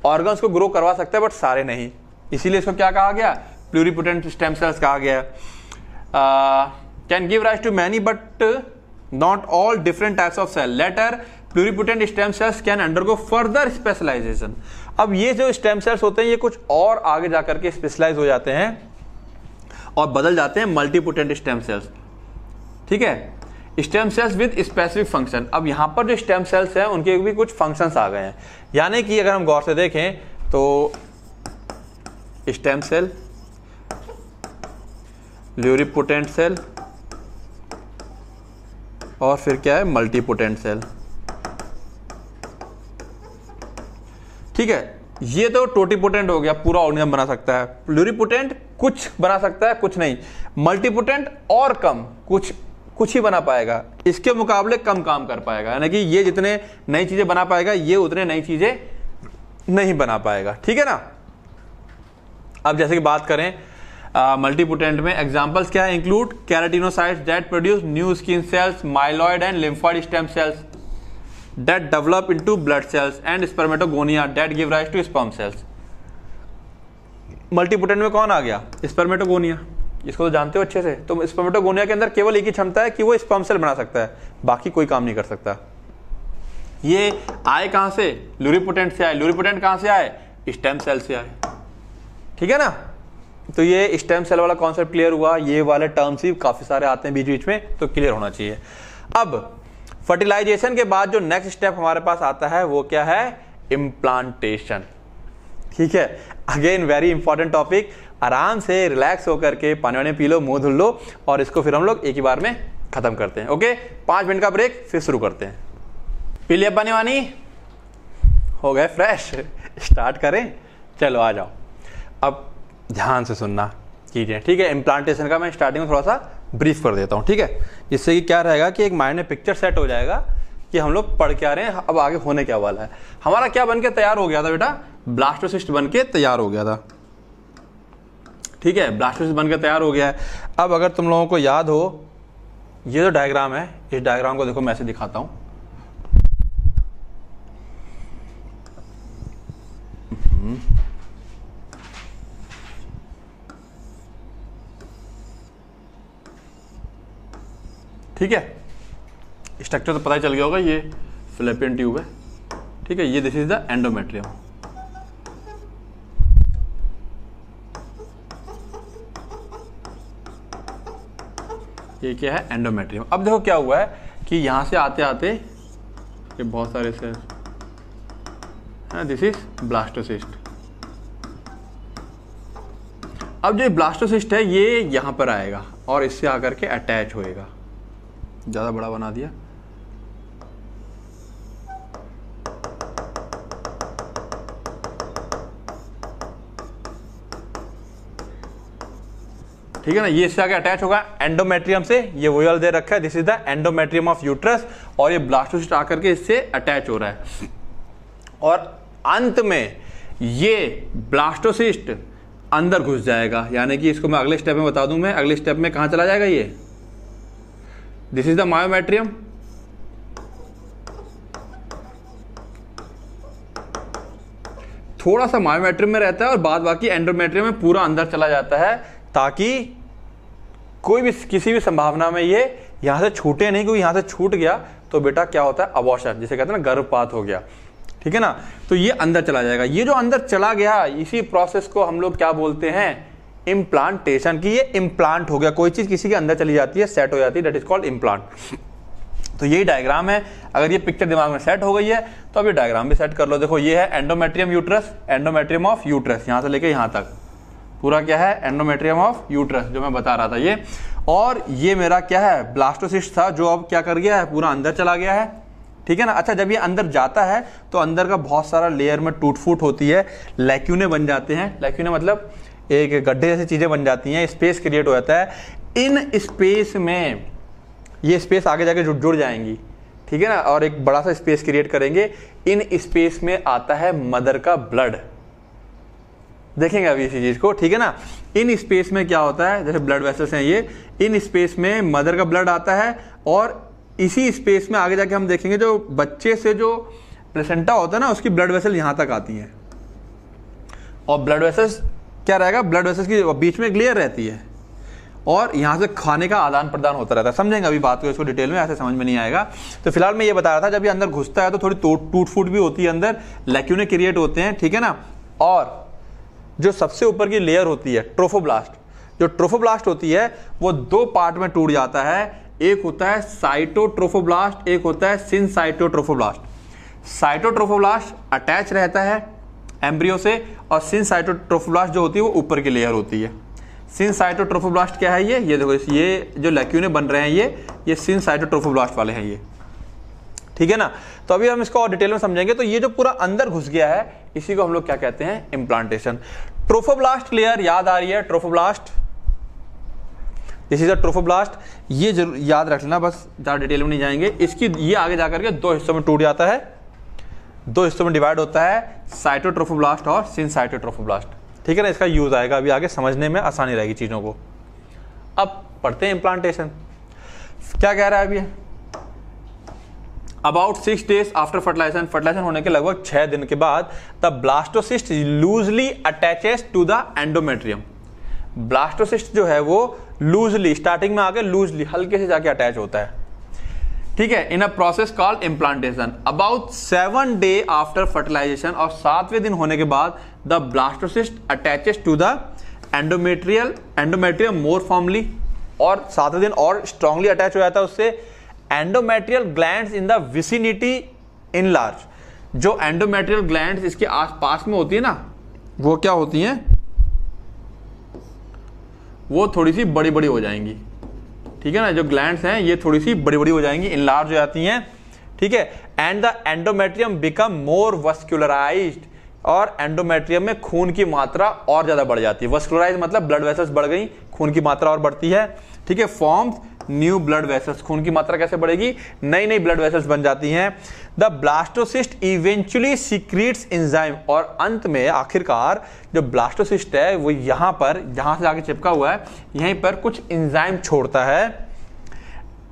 ऑर्गन्स को ग्रो करवा सकता है बट सारे नहीं इसीलिए इसको क्या कहा गया प्लूरिपोटेंट स्टेम सेल्स कहा गया can give rise to many but not all different types of cell later pluripotent stem cells can undergo further specialisation अब ये जो स्टेम सेल्स होते हैं ये कुछ और आगे जाकर के स्पेशलाइज हो जाते हैं और बदल जाते हैं मल्टीपोटेंट स्टेम सेल्स ठीक है stem cells with specific function अब यहाँ पर जो स्टेम सेल्स हैं उनके भी कुछ फंक्शंस आ गए हैं यानी कि अगर हम गौर से देखें तो स्टेम सेल ल्यूरिपोटेंट सेल और फिर क्या है मल्टीपोटेंट सेल ठीक है ये तो टोटीपोटेंट हो गया पूरा ऑर्गेनिज्म बना सकता है ल्यूरिपोटेंट कुछ बना सकता है कुछ नहीं मल्टीपोटेंट और कम कुछ कुछ ही बना पाएगा इसके मुकाबले कम काम कर पाएगा यानी कि ये जितने नई चीज़ें बना पाएगा ये उतने नई चीज़ें नहीं बना पाएगा ठीक है ना अब जैसे कि बात करें मल्टीपोटेंट में एग्जांपल्स क्या है include keratinocyte that produce new skin cells myeloid and lymphoid stem cells that develop in blood cells and spermatogonia that give rise to sperm cells multipotent में कौन आ गया स्पर्मेटोगोनिया इसको तो जानते हो अच्छे से तो स्पर्मेटोगोनिया के अंदर केवल एक ही क्षमता है कि वो स्पर्म सेल बना सकता है बाकी कोई काम नहीं कर सकता ये आए कहां से लुरिपोटेंट से आए लुरिपोटेंट कहां से आए स्टेम सेल से आए ठीक है ना तो ये स्टेम सेल वाला कॉन्सेप्ट क्लियर हुआ ये वाले टर्म्स ही काफी सारे आते हैं बीच बीच में तो क्लियर होना चाहिए अब फर्टिलाइजेशन के बाद जो नेक्स्ट स्टेप हमारे पास आता है वो क्या है इम्प्लांटेशन ठीक है अगेन वेरी इंपॉर्टेंट टॉपिक आराम से रिलैक्स होकर के पानी वानी पी लो मुंह धुल लो और इसको फिर हम लोग एक ही बार में ख़त्म करते हैं ओके पांच मिनट का ब्रेक फिर शुरू करते हैं पी लिया पानी वानी हो गए फ्रेश स्टार्ट करें चलो आ जाओ अब ध्यान से सुनना चीज़ें ठीक है इम्प्लांटेशन का मैं स्टार्टिंग में थोड़ा सा ब्रीफ कर देता हूँ ठीक है जिससे कि क्या रहेगा कि एक माइंड में पिक्चर सेट हो जाएगा कि हम लोग पढ़ के आ रहे हैं अब आगे होने क्या वाला है हमारा क्या बन के तैयार हो गया था बेटा ब्लास्टोसिस्ट बन के तैयार हो गया था ठीक है ब्लास्टोसिस बनकर तैयार हो गया है अब अगर तुम लोगों को याद हो ये जो डायग्राम है इस डायग्राम को देखो मैं ऐसे दिखाता हूं ठीक है स्ट्रक्चर तो पता ही चल गया होगा ये फिलिपियन ट्यूब है ठीक है ये दिस इज द एंडोमेट्रियम ये क्या है एंडोमेट्रियम अब देखो क्या हुआ है कि यहाँ से आते आते ये बहुत सारे सेल्स दिस इज ब्लास्टोसिस्ट अब जो ब्लास्टोसिस्ट है ये यहाँ पर आएगा और इससे आकर के अटैच होएगा ज़्यादा बड़ा बना दिया ठीक है ना ये इससे आगे अटैच होगा एंडोमेट्रियम से ये वो दे रखा है this is the endometrium of uterus और ये ब्लास्टोसिस्ट आकर के इससे अटैच हो रहा है और अंत में ये ब्लास्टोसिस्ट अंदर घुस जाएगा यानी कि इसको मैं अगले स्टेप में बता दूं मैं अगले स्टेप में कहा चला जाएगा ये दिस इज द मायोमेट्रियम थोड़ा सा मायोमेट्रियम में रहता है और बाद बाकी एंडोमेट्रियम में पूरा अंदर चला जाता है ताकि कोई भी किसी भी संभावना में ये यहां से छूटे नहीं क्योंकि यहां से छूट गया तो बेटा क्या होता है अबॉर्शन जिसे कहते हैं ना गर्भपात हो गया ठीक है ना तो ये अंदर चला जाएगा ये जो अंदर चला गया इसी प्रोसेस को हम लोग क्या बोलते हैं इम्प्लांटेशन की ये इम्प्लांट हो गया कोई चीज़ किसी के अंदर चली जाती है सेट हो जाती है डेट इज कॉल्ड इम्प्लांट तो यही डायग्राम है अगर ये पिक्चर दिमाग में सेट हो गई है तो अब ये डायग्राम भी सेट कर लो देखो ये है endometrium uterus endometrium of uterus यहां से लेके यहां तक पूरा क्या है एंडोमेट्रियम ऑफ यूट्रस जो मैं बता रहा था ये और ये मेरा क्या है ब्लास्टोसिस्ट था जो अब क्या कर गया है पूरा अंदर चला गया है ठीक है ना अच्छा जब ये अंदर जाता है तो अंदर का बहुत सारा लेयर में टूट फूट होती है लैक्यूने बन जाते हैं लैक्यूने मतलब एक गड्ढे जैसी चीज़ें बन जाती हैं स्पेस क्रिएट हो जाता है इन स्पेस में ये स्पेस आगे जाके जुड़ जुड़ जाएंगी ठीक है ना और एक बड़ा सा स्पेस क्रिएट करेंगे इन स्पेस में आता है मदर का ब्लड देखेंगे अभी इसी चीज़ को ठीक है ना इन स्पेस में क्या होता है जैसे ब्लड वेसल्स हैं ये इन स्पेस में मदर का ब्लड आता है और इसी स्पेस में आगे जाके हम देखेंगे जो बच्चे से जो प्लेसेंटा होता है ना उसकी ब्लड वेसल यहां तक आती है और ब्लड वेसल्स क्या रहेगा ब्लड वेसल्स की बीच में ग्लियर रहती है और यहां से खाने का आदान प्रदान होता रहता है समझेंगे अभी बात को इसको डिटेल में ऐसे समझ में नहीं आएगा तो फिलहाल मैं ये बता रहा था जब ये अंदर घुसता है तो थोड़ी टूट फूट भी होती है अंदर लैक्यूने क्रिएट होते हैं ठीक है ना और जो सबसे ऊपर की लेयर होती है ट्रोफोब्लास्ट जो ट्रोफोब्लास्ट होती है वो दो पार्ट में टूट जाता है एक होता है साइटोट्रोफोब्लास्ट एक होता है सिंसाइटोट्रोफोब्लास्ट साइटोट्रोफोब्लास्ट अटैच रहता है एम्ब्रियो से और सिंसाइटोट्रोफोब्लास्ट जो होती है वो ऊपर की लेयर होती है सिंसाइटोट्रोफोब्लास्ट क्या है ये ये देखो ये जो लैक्यूने बन रहे हैं ये ये सिंसाइटोट्रोफोब्लास्ट वाले हैं ये ठीक है ना तो अभी हम इसको और डिटेल में समझेंगे तो ये जो पूरा अंदर घुस गया है इसी को हम लोग क्या कहते हैं इम्प्लांटेशन ट्रोफोब्लास्ट लेयर याद आ रही है trophoblast this is a trophoblast ये जरूर याद रख लेना बस ज़्यादा डिटेल में नहीं जाएंगे इसकी ये आगे जाकर के दो हिस्सों में टूट जाता है दो हिस्सों में डिवाइड होता है साइटोट्रोफोब्लास्ट और सिंसाइटोट्रोफोब्लास्ट ठीक है ना इसका यूज आएगा अभी आगे समझने में आसानी रहेगी चीज़ों को अब पढ़ते हैं इम्प्लांटेशन क्या कह रहा है अभी about six days after fertilisation fertilisation होने के लगभग छह दिन के बाद the blastocyst loosely attaches to the endometrium blastocyst जो है वो लूजली स्टार्टिंग में आके लूजली हल्के से जाके अटैच होता है ठीक है in a process call implantation about seven day after fertilisation और सातवें दिन होने के बाद the blastocyst attaches to the endometrial endometrium more formally और सातवें दिन और स्ट्रांगली अटैच हो जाता है उससे endometrial gland in the vicinity enlarge जो एंडोमेट्रियल ग्लैंड इसके आसपास में होती है ना वो क्या होती हैं वो थोड़ी सी बड़ी बड़ी हो जाएंगी ठीक है ना जो ग्लैंड हैं ये थोड़ी सी बड़ी बड़ी हो जाएंगी इन लार्ज हो जाती हैं ठीक है and the endometrium become more vascularise और एंडोमेट्रियम में खून की मात्रा और ज्यादा बढ़ जाती है वस्कुलराइज मतलब ब्लड वेसल्स बढ़ गई खून की मात्रा और बढ़ती है ठीक है फॉर्म्स न्यू ब्लड वेसल्स खून की मात्रा कैसे बढ़ेगी नई नई ब्लड वेसल्स बन जाती हैं the blastocyst eventually secretes enzyme और अंत में आखिरकार जो ब्लास्टोसिस्ट है वो यहाँ पर जहाँ से आगे चिपका हुआ है यहीं पर कुछ इंजाइम छोड़ता है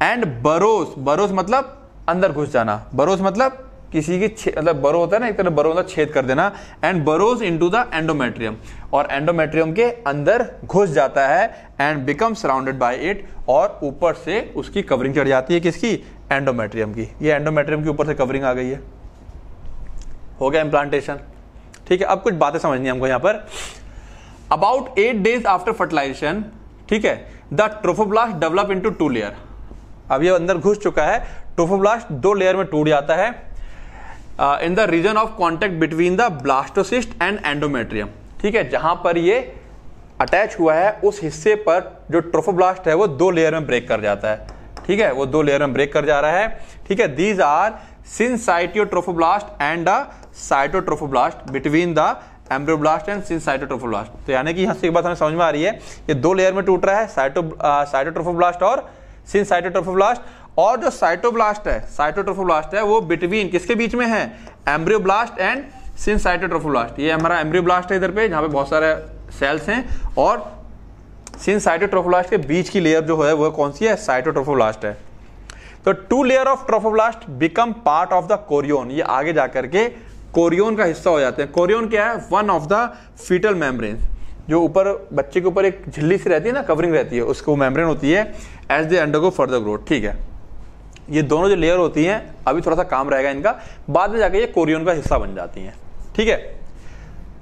एंड बरोस बरोस मतलब अंदर घुस जाना बरोस मतलब किसी की मतलब बरो होता है ना एक तरह बरो होता छेद कर देना and burrows to the endometrium और एंडोमेट्रियम के अंदर घुस जाता है and become surrounded by it और ऊपर से उसकी कवरिंग चढ़ जाती है किसकी एंडोमेट्रियम की ये एंडोमेट्रियम के ऊपर से कवरिंग आ गई है हो गया इम्प्लांटेशन ठीक है अब कुछ बातें समझनी है हमको यहाँ पर about eight days after fertilisation ठीक है the trophoblast develop into two layer अब ये अंदर घुस चुका है ट्रोफोब्लास्ट दो लेयर में टूट जाता है in the region of contact between the blastocyst and endometrium ठीक है जहां पर ये अटैच हुआ है उस हिस्से पर जो ट्रोफोब्लास्ट है वो दो लेयर में ब्रेक कर जाता है ठीक है वो दो लेयर में ब्रेक कर जा रहा है ठीक है these are syncytiotrophoblast and a cytotrophoblast between the embryoblast and syncytiotrophoblast तो यानी कि यहां से एक बात हमें समझ में आ रही है ये दो लेयर में टूट रहा है साइटो साइटोट्रोफोब्लास्ट uh, और सिंसाइटोट्रोफोब्लास्ट और जो साइटोब्लास्ट है साइटोट्रोफोब्लास्ट है वो बिटवीन किसके बीच में है एम्ब्रियोब्लास्ट एंड सिंस ये हमारा एम्ब्रियोब्लास्ट है इधर पे जहां पे बहुत सारे सेल्स हैं और सिंस के बीच की लेयर जो है वो कौन सी है साइटोट्रोफोब्लास्ट है तो two layer of trophoblast become part of the chorion ये आगे जा करके कोरियोन का हिस्सा हो जाते हैं कोरियोन क्या है one of the foetal membrane जो ऊपर बच्चे के ऊपर एक झिल्ली सी रहती है ना कवरिंग रहती है उसको मेम्ब्रेन होती है as they undergo further growth ठीक है ये दोनों जो लेयर होती हैं अभी थोड़ा सा काम रहेगा इनका बाद में जाकर ये कोरियन का हिस्सा बन जाती हैं ठीक है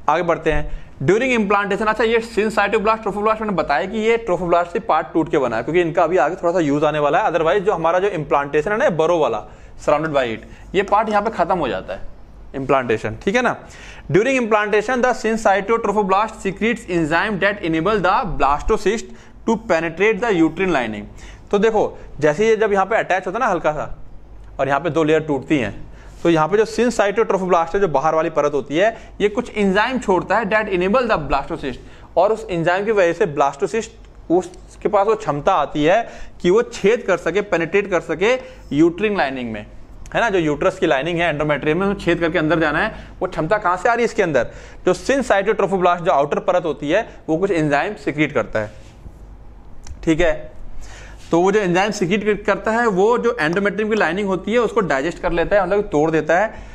आगे बढ़ते हैं ड्यूरिंग इम्प्लांटेशन अच्छा ये सिंसाइटोब्लास्ट ट्रोफोब्लास्ट मैंने बताया कि ये ट्रोफोब्लास्ट से पार्ट टूट के बना है क्योंकि इनका अभी आगे थोड़ा सा यूज आने वाला है अदरवाइज जो हमारा जो इम्प्लांटेशन है ना बरो वाला सराउंडेड बाई इट ये पार्ट यहाँ पे खत्म हो जाता है इम्प्लांटेशन ठीक है ना during implantation the trophoblast secretes enzyme that enable the blastocyst to penetrate the uterine lining तो देखो जैसे ये जब यहाँ पे अटैच होता है ना हल्का सा और यहाँ पे दो लेयर टूटती हैं तो यहाँ पे जो सिंसाइटोट्रोफोब्लास्ट है जो बाहर वाली परत होती है ये कुछ इंजाइम छोड़ता है डेट इनेबल द ब्लास्टोसिस्ट और उस इंजाइम की वजह से ब्लास्टोसिस्ट उसके पास वो क्षमता आती है कि वो छेद कर सके पेनिट्रेट कर सके यूट्रिंग लाइनिंग में है ना जो यूट्रस की लाइनिंग है एंडोमेट्रियम में छेद करके अंदर जाना है वो क्षमता कहां से आ रही है इसके अंदर जो सिंसाइटोट्रोफोब्लास्ट साइटोट्रोफोब्लास्ट जो आउटर परत होती है वो कुछ इंजाइम सिक्रीट करता है ठीक है तो वो जो एंजाइम सिक्रीट करता है वो जो एंडोमेट्रियम की लाइनिंग होती है उसको डाइजेस्ट कर लेता है मतलब तोड़ देता है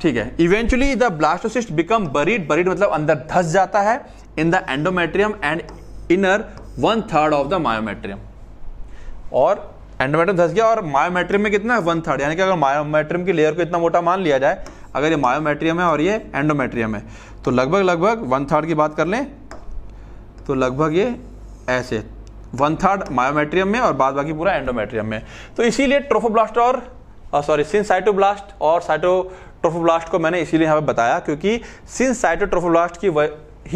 ठीक है eventually the blastocyst become buried buried मतलब अंदर धस जाता है in the endometrium and inner one third of the myometrium और एंडोमेट्रियम धस गया और मायोमेट्रियम में कितना है वन थर्ड यानी कि अगर मायोमेट्रियम की लेयर को इतना मोटा मान लिया जाए अगर ये मायोमेट्रियम है और ये एंडोमेट्रियम है तो लगभग लगभग वन थर्ड की बात कर लें तो लगभग ये ऐसे वन थर्ड मायोमेट्रियम में और बाद बाकी पूरा एंडोमेट्रियम में तो इसीलिए ट्रोफोब्लास्ट और सॉरी सिंस साइटोब्लास्ट और साइटो ट्रोफोब्लास्ट को मैंने इसीलिए यहाँ पे बताया क्योंकि सिन साइटोट्रोफोब्लास्ट की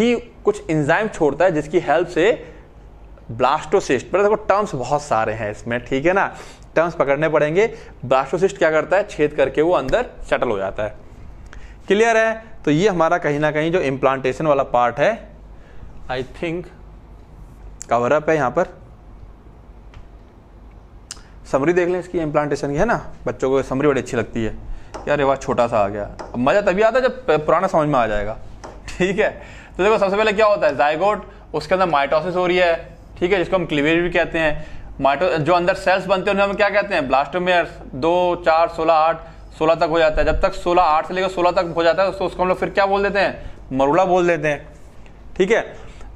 ही कुछ इंजाइम छोड़ता है जिसकी हेल्प से ब्लास्टोसिस्ट पर देखो टर्म्स बहुत सारे हैं इसमें ठीक है ना टर्म्स पकड़ने पड़ेंगे ब्लास्टोसिस्ट क्या करता है छेद करके वो अंदर सेटल हो जाता है क्लियर है तो ये हमारा कहीं ना कहीं जो इम्प्लांटेशन वाला पार्ट है आई थिंक कवर अप है यहाँ पर समरी देख लें इसकी इम्प्लांटेशन की है ना बच्चों को समरी बड़ी अच्छी लगती है यार रिवाज छोटा सा आ गया अब मज़ा तभी आता है जब पुराना समझ में आ जाएगा ठीक है तो देखो सबसे पहले क्या होता है जायगोट उसके अंदर माइटोसिस हो रही है ठीक है जिसको हम क्लिवेज भी कहते हैं माइटो जो अंदर सेल्स बनते हैं उन्हें हम क्या कहते हैं ब्लास्टोमेयर दो चार सोलह आठ सोलह तक हो जाता है जब तक सोलह आठ से लेकर सोलह तक हो जाता है तो उसको हम लोग फिर क्या बोल देते हैं मरुला बोल देते हैं ठीक है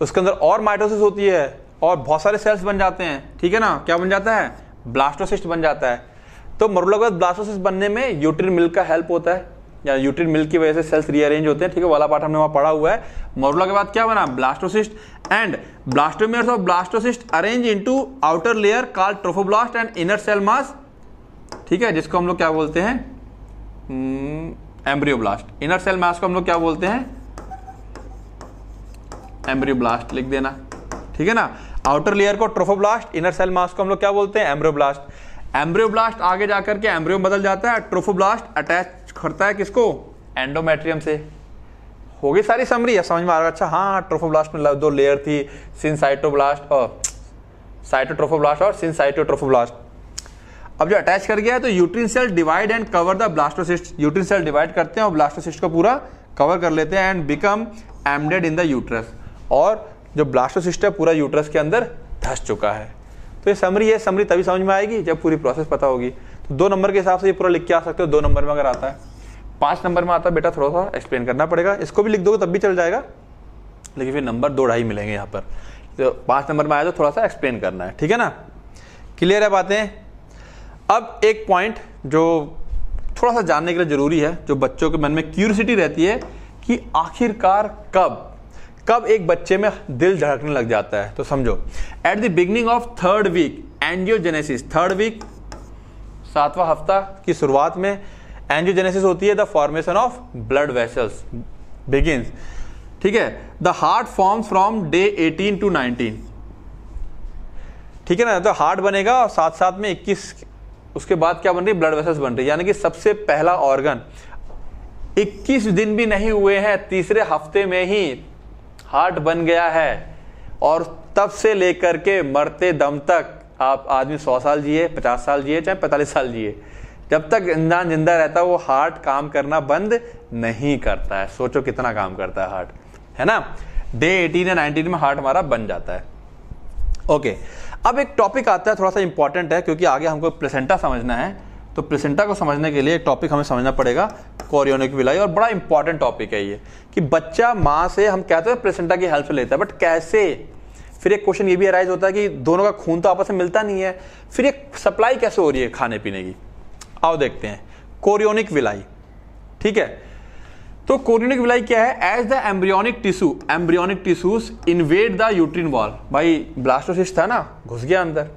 उसके अंदर और माइटोसिस होती है और बहुत सारे सेल्स बन जाते हैं ठीक है ना क्या बन जाता है ब्लास्टोसिस्ट बन जाता है तो मरुलगत ब्लास्टोसिस्ट बनने में यूट्रिन मिल्क का हेल्प होता है या यूट्रिन मिल्क की वजह से सेल्स रीअरेंज होते हैं ठीक है वाला पार्ट हमने वहां पढ़ा हुआ है मरुला के बाद क्या बना blastocyst and blastomeres of blastocyst arrange into outer layer call trophoblast and inner cell mass ठीक है जिसको हम लोग क्या बोलते हैं एम्ब्रियोब्लास्ट इनर सेल मास को हम लोग क्या बोलते हैं एम्ब्रियोब्लास्ट लिख देना ठीक है ना आउटर लेयर को ट्रोफोब्लास्ट इनर सेल मास को हम लोग क्या बोलते हैं एम्ब्रियोब्लास्ट एम्ब्रियोब्लास्ट आगे जाकर के एम्ब्रियो बदल जाता है ट्रोफोब्लास्ट अटैच करता है किसको एंडोमेट्रियम से हो गई सारी समरी या समझ में आ रहा अच्छा हाँ ट्रोफोब्लास्ट में दो लेयर थी सिंसाइटोब्लास्ट और साइटोट्रोफोब्लास्ट और सिंसाइटोट्रोफोब्लास्ट अब जो अटैच कर गया है तो uterine cell divide and cover the blastocyst uterine cell divide करते हैं और ब्लास्टोसिस्ट को पूरा कवर कर लेते हैं and become embedded in the uterus और जो ब्लास्टोसिस्ट है पूरा यूट्रस के अंदर धस चुका है तो ये समरी है समरी तभी समझ में आएगी जब पूरी प्रोसेस पता होगी तो दो नंबर के हिसाब से ये पूरा लिख के आ सकते हो दो नंबर में अगर आता है पाँच नंबर में आता है बेटा थोड़ा सा एक्सप्लेन करना पड़ेगा इसको भी लिख दोगे तब भी चल जाएगा लेकिन फिर नंबर दो ढाई मिलेंगे यहाँ पर तो पाँच नंबर में आया तो थोड़ा सा एक्सप्लेन करना है ठीक है ना क्लियर है बातें अब एक पॉइंट जो थोड़ा सा जानने के लिए ज़रूरी है जो बच्चों के मन में क्यूरसिटी रहती है कि आखिरकार कब कब एक बच्चे में दिल धड़कने लग जाता है तो समझो at the beginning of third week angiogenesis third week सातवां हफ्ता की शुरुआत में एंजियोजेनेसिस होती है the formation of blood vessels begins ठीक है the heart form from day 18 to 19 ठीक है ना तो हार्ट बनेगा और साथ साथ में 21 उसके बाद क्या बन रही ब्लड वेसल्स बन रही यानी कि सबसे पहला ऑर्गन 21 दिन भी नहीं हुए हैं तीसरे हफ्ते में ही हार्ट बन गया है और तब से लेकर के मरते दम तक आप आदमी सौ साल जिए पचास साल जिए चाहे पैंतालीस साल जिए जब तक इंसान जिंदा रहता है वो हार्ट काम करना बंद नहीं करता है सोचो कितना काम करता है हार्ट है ना डे एटीन या नाइनटीन में हार्ट हमारा बन जाता है ओके अब एक टॉपिक आता है थोड़ा सा इंपॉर्टेंट है क्योंकि आगे हमको प्लेसेंटा समझना है तो प्लेसेंटा को समझने के लिए एक टॉपिक हमें समझना पड़ेगा कोरियोनिक विलाई और बड़ा इंपॉर्टेंट टॉपिक है ये कि बच्चा माँ से हम कहते हैं प्रेसेंटा की हेल्प लेता है बट कैसे फिर एक क्वेश्चन ये भी अराइज होता है कि दोनों का खून तो आपस में मिलता नहीं है फिर एक सप्लाई कैसे हो रही है खाने पीने की आओ देखते हैं कोरियोनिक विलाई ठीक है तो कोरियोनिक विलाई क्या है as the embryonic tissue embryonic tissues invade the uterine wall भाई ब्लास्टोसिस्ट था ना घुस गया अंदर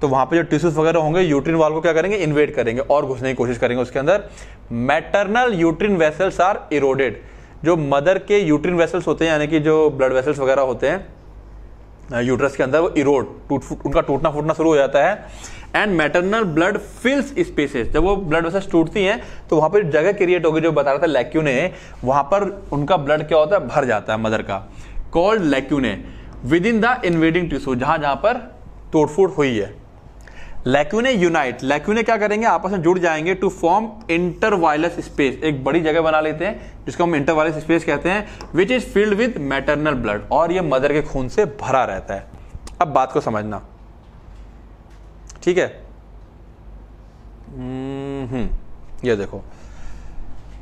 तो वहां पे जो टिश्यूज वगैरह होंगे यूट्रिन वाल को क्या करेंगे इन्वेट करेंगे और घुसने की कोशिश करेंगे उसके अंदर maternal uterine vessels are eroded जो मदर के यूट्रिन वेसल्स होते हैं यानी कि जो ब्लड वेसल्स वगैरह होते हैं यूट्रस के अंदर वो इरोड टूट उनका टूटना फूटना शुरू हो जाता है and maternal blood fills spaces जब वो ब्लड वेसल्स टूटती हैं तो वहाँ पर जगह क्रिएट होगी जो बता रहा था लैक्यूने वहाँ पर उनका ब्लड क्या होता है भर जाता है मदर का called lacunae within the invading tissue जहाँ जहाँ पर तोड़फोड़ हुई है लैक्यूने यूनाइट लैक्यूने क्या करेंगे आपस में जुड़ जाएंगे टू फॉर्म इंटरवायलस स्पेस एक बड़ी जगह बना लेते हैं जिसको हम इंटरवायलस स्पेस कहते हैं which is filled with maternal blood और ये मदर के खून से भरा रहता है अब बात को समझना ठीक है हम्म, हम्म। ये देखो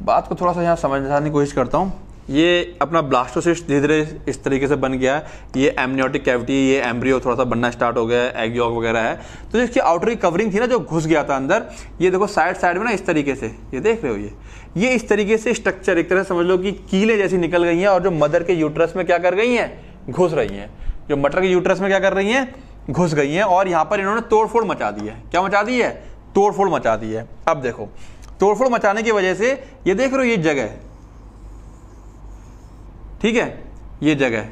बात को थोड़ा सा यहां समझाने की कोशिश करता हूं ये अपना ब्लास्टोसिस्ट धीरे धीरे इस तरीके से बन गया है ये एमनियोटिक कैविटी ये एम्ब्रियो थोड़ा सा बनना स्टार्ट हो गया है एग वगैरह है तो जो इसकी आउटर कवरिंग थी ना जो घुस गया था अंदर ये देखो साइड साइड में ना इस तरीके से ये देख रहे हो ये ये इस तरीके से स्ट्रक्चर एक तरह से समझ लो कि कीले जैसी निकल गई हैं और जो मदर के यूट्रस में क्या कर गई हैं घुस रही हैं जो मटर के यूट्रस में क्या कर रही हैं घुस गई हैं और यहाँ पर इन्होंने तोड़फोड़ मचा दी है क्या मचा दी है तोड़फोड़ मचा दी है अब देखो तोड़फोड़ मचाने की वजह से ये देख रहे हो ये जगह ठीक है ये जगह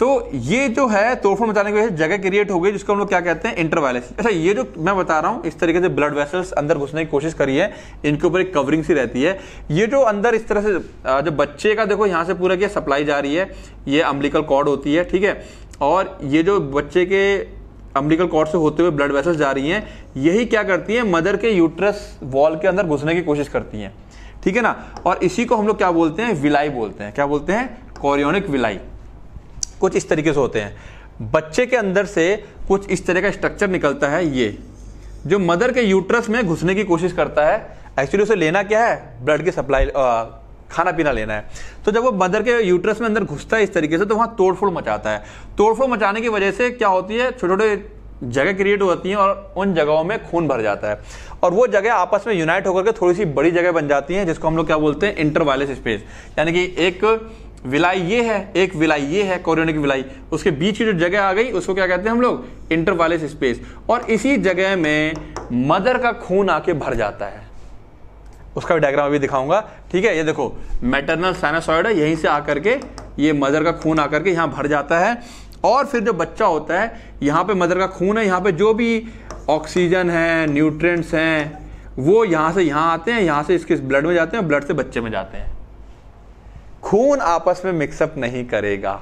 तो ये जो है तोड़फोड़ मचाने की वजह से जगह क्रिएट हो गई जिसको हम लोग क्या कहते हैं इंटरवायलेस अच्छा ये जो मैं बता रहा हूं इस तरीके से ब्लड वेसल्स अंदर घुसने की कोशिश करी है इनके ऊपर एक कवरिंग सी रहती है ये जो अंदर इस तरह से जो बच्चे का देखो यहां से पूरा क्या सप्लाई जा रही है ये अम्बलिकल कॉर्ड होती है ठीक है और ये जो बच्चे के अम्बिकल कॉर्ड से होते हुए ब्लड वेसल्स जा रही है यही क्या करती है मदर के यूट्रस वॉल के अंदर घुसने की कोशिश करती है ठीक है ना और इसी को हम लोग क्या बोलते हैं विलाई बोलते हैं क्या बोलते हैं कोरियोनिक विलाई कुछ इस तरीके से होते हैं बच्चे के अंदर से कुछ इस तरह का स्ट्रक्चर निकलता है ये जो मदर के यूट्रस में घुसने की कोशिश करता है एक्चुअली उसे लेना क्या है ब्लड की सप्लाई खाना पीना लेना है तो जब वो मदर के यूट्रस में अंदर घुसता है इस तरीके से तो वहां तोड़फोड़ मचाता है तोड़फोड़ मचाने की वजह से क्या होती है छोटे छोटे जगह क्रिएट होती हैं और उन जगहों में खून भर जाता है और वो जगह आपस में यूनाइट होकर के थोड़ी सी बड़ी जगह बन जाती है जिसको हम लोग क्या बोलते हैं इंटरवायलेस स्पेस यानी कि एक विलाई ये है एक विलाई ये है कोरियोनिक विलाई उसके बीच की जो जगह आ गई उसको क्या कहते हैं हम लोग इंटरवायलेस स्पेस और इसी जगह में मदर का खून आके भर जाता है उसका भी डायग्राम अभी दिखाऊंगा ठीक है ये देखो मैटरनल साइनासॉइड है यहीं से आकर के ये मदर का खून आकर के यहाँ भर जाता है और फिर जो बच्चा होता है यहाँ पे मदर का खून है यहाँ पे जो भी ऑक्सीजन है न्यूट्रेंट्स हैं वो यहाँ से यहाँ आते हैं यहाँ से इसके ब्लड में जाते हैं ब्लड से बच्चे में जाते हैं खून आपस में मिक्सअप नहीं करेगा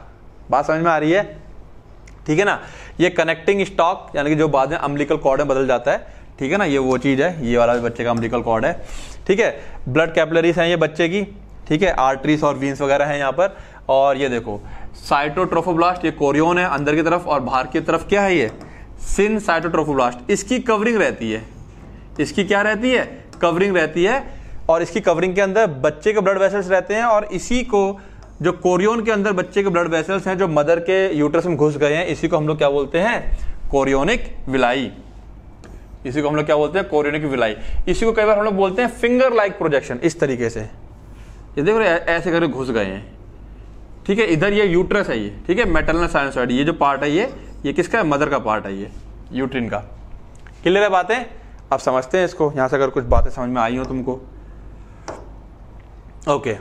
बात समझ में आ रही है ठीक है ना ये कनेक्टिंग स्टॉक यानी कि जो बाद में अम्बिकल कॉर्ड में बदल जाता है ठीक है ना ये वो चीज़ है ये वाला बच्चे का अम्बलिकल कॉर्ड है ठीक है ब्लड कैपलरीज हैं ये बच्चे की ठीक है आर्टरीज और वीन्स वगैरह हैं यहाँ पर और ये देखो साइटोट्रोफोब्लास्ट ये कोरियोन है अंदर की तरफ और बाहर की तरफ क्या है ये सिन साइटोट्रोफोब्लास्ट इसकी कवरिंग रहती है इसकी क्या रहती है कवरिंग रहती है और इसकी कवरिंग के अंदर बच्चे के ब्लड वेसल्स रहते हैं और इसी को जो कोरियोन के अंदर बच्चे के ब्लड वेसल्स हैं जो मदर के यूट्रस में घुस गए हैं इसी को हम लोग क्या बोलते हैं कोरियोनिक विलाई इसी को हम लोग क्या बोलते हैं कोरियोनिक विलाई इसी को कई बार हम लोग बोलते हैं फिंगर लाइक प्रोजेक्शन इस तरीके से ये देखो ऐसे करके घुस गए हैं ठीक है इधर ये यूट्रस है ये ठीक है मेटरनल साइनसॉइड ये जो पार्ट है ये ये किसका है मदर का पार्ट है ये यूट्रिन का क्लियर है बातें आप समझते हैं इसको यहां से अगर कुछ बातें समझ में आई हो तुमको okay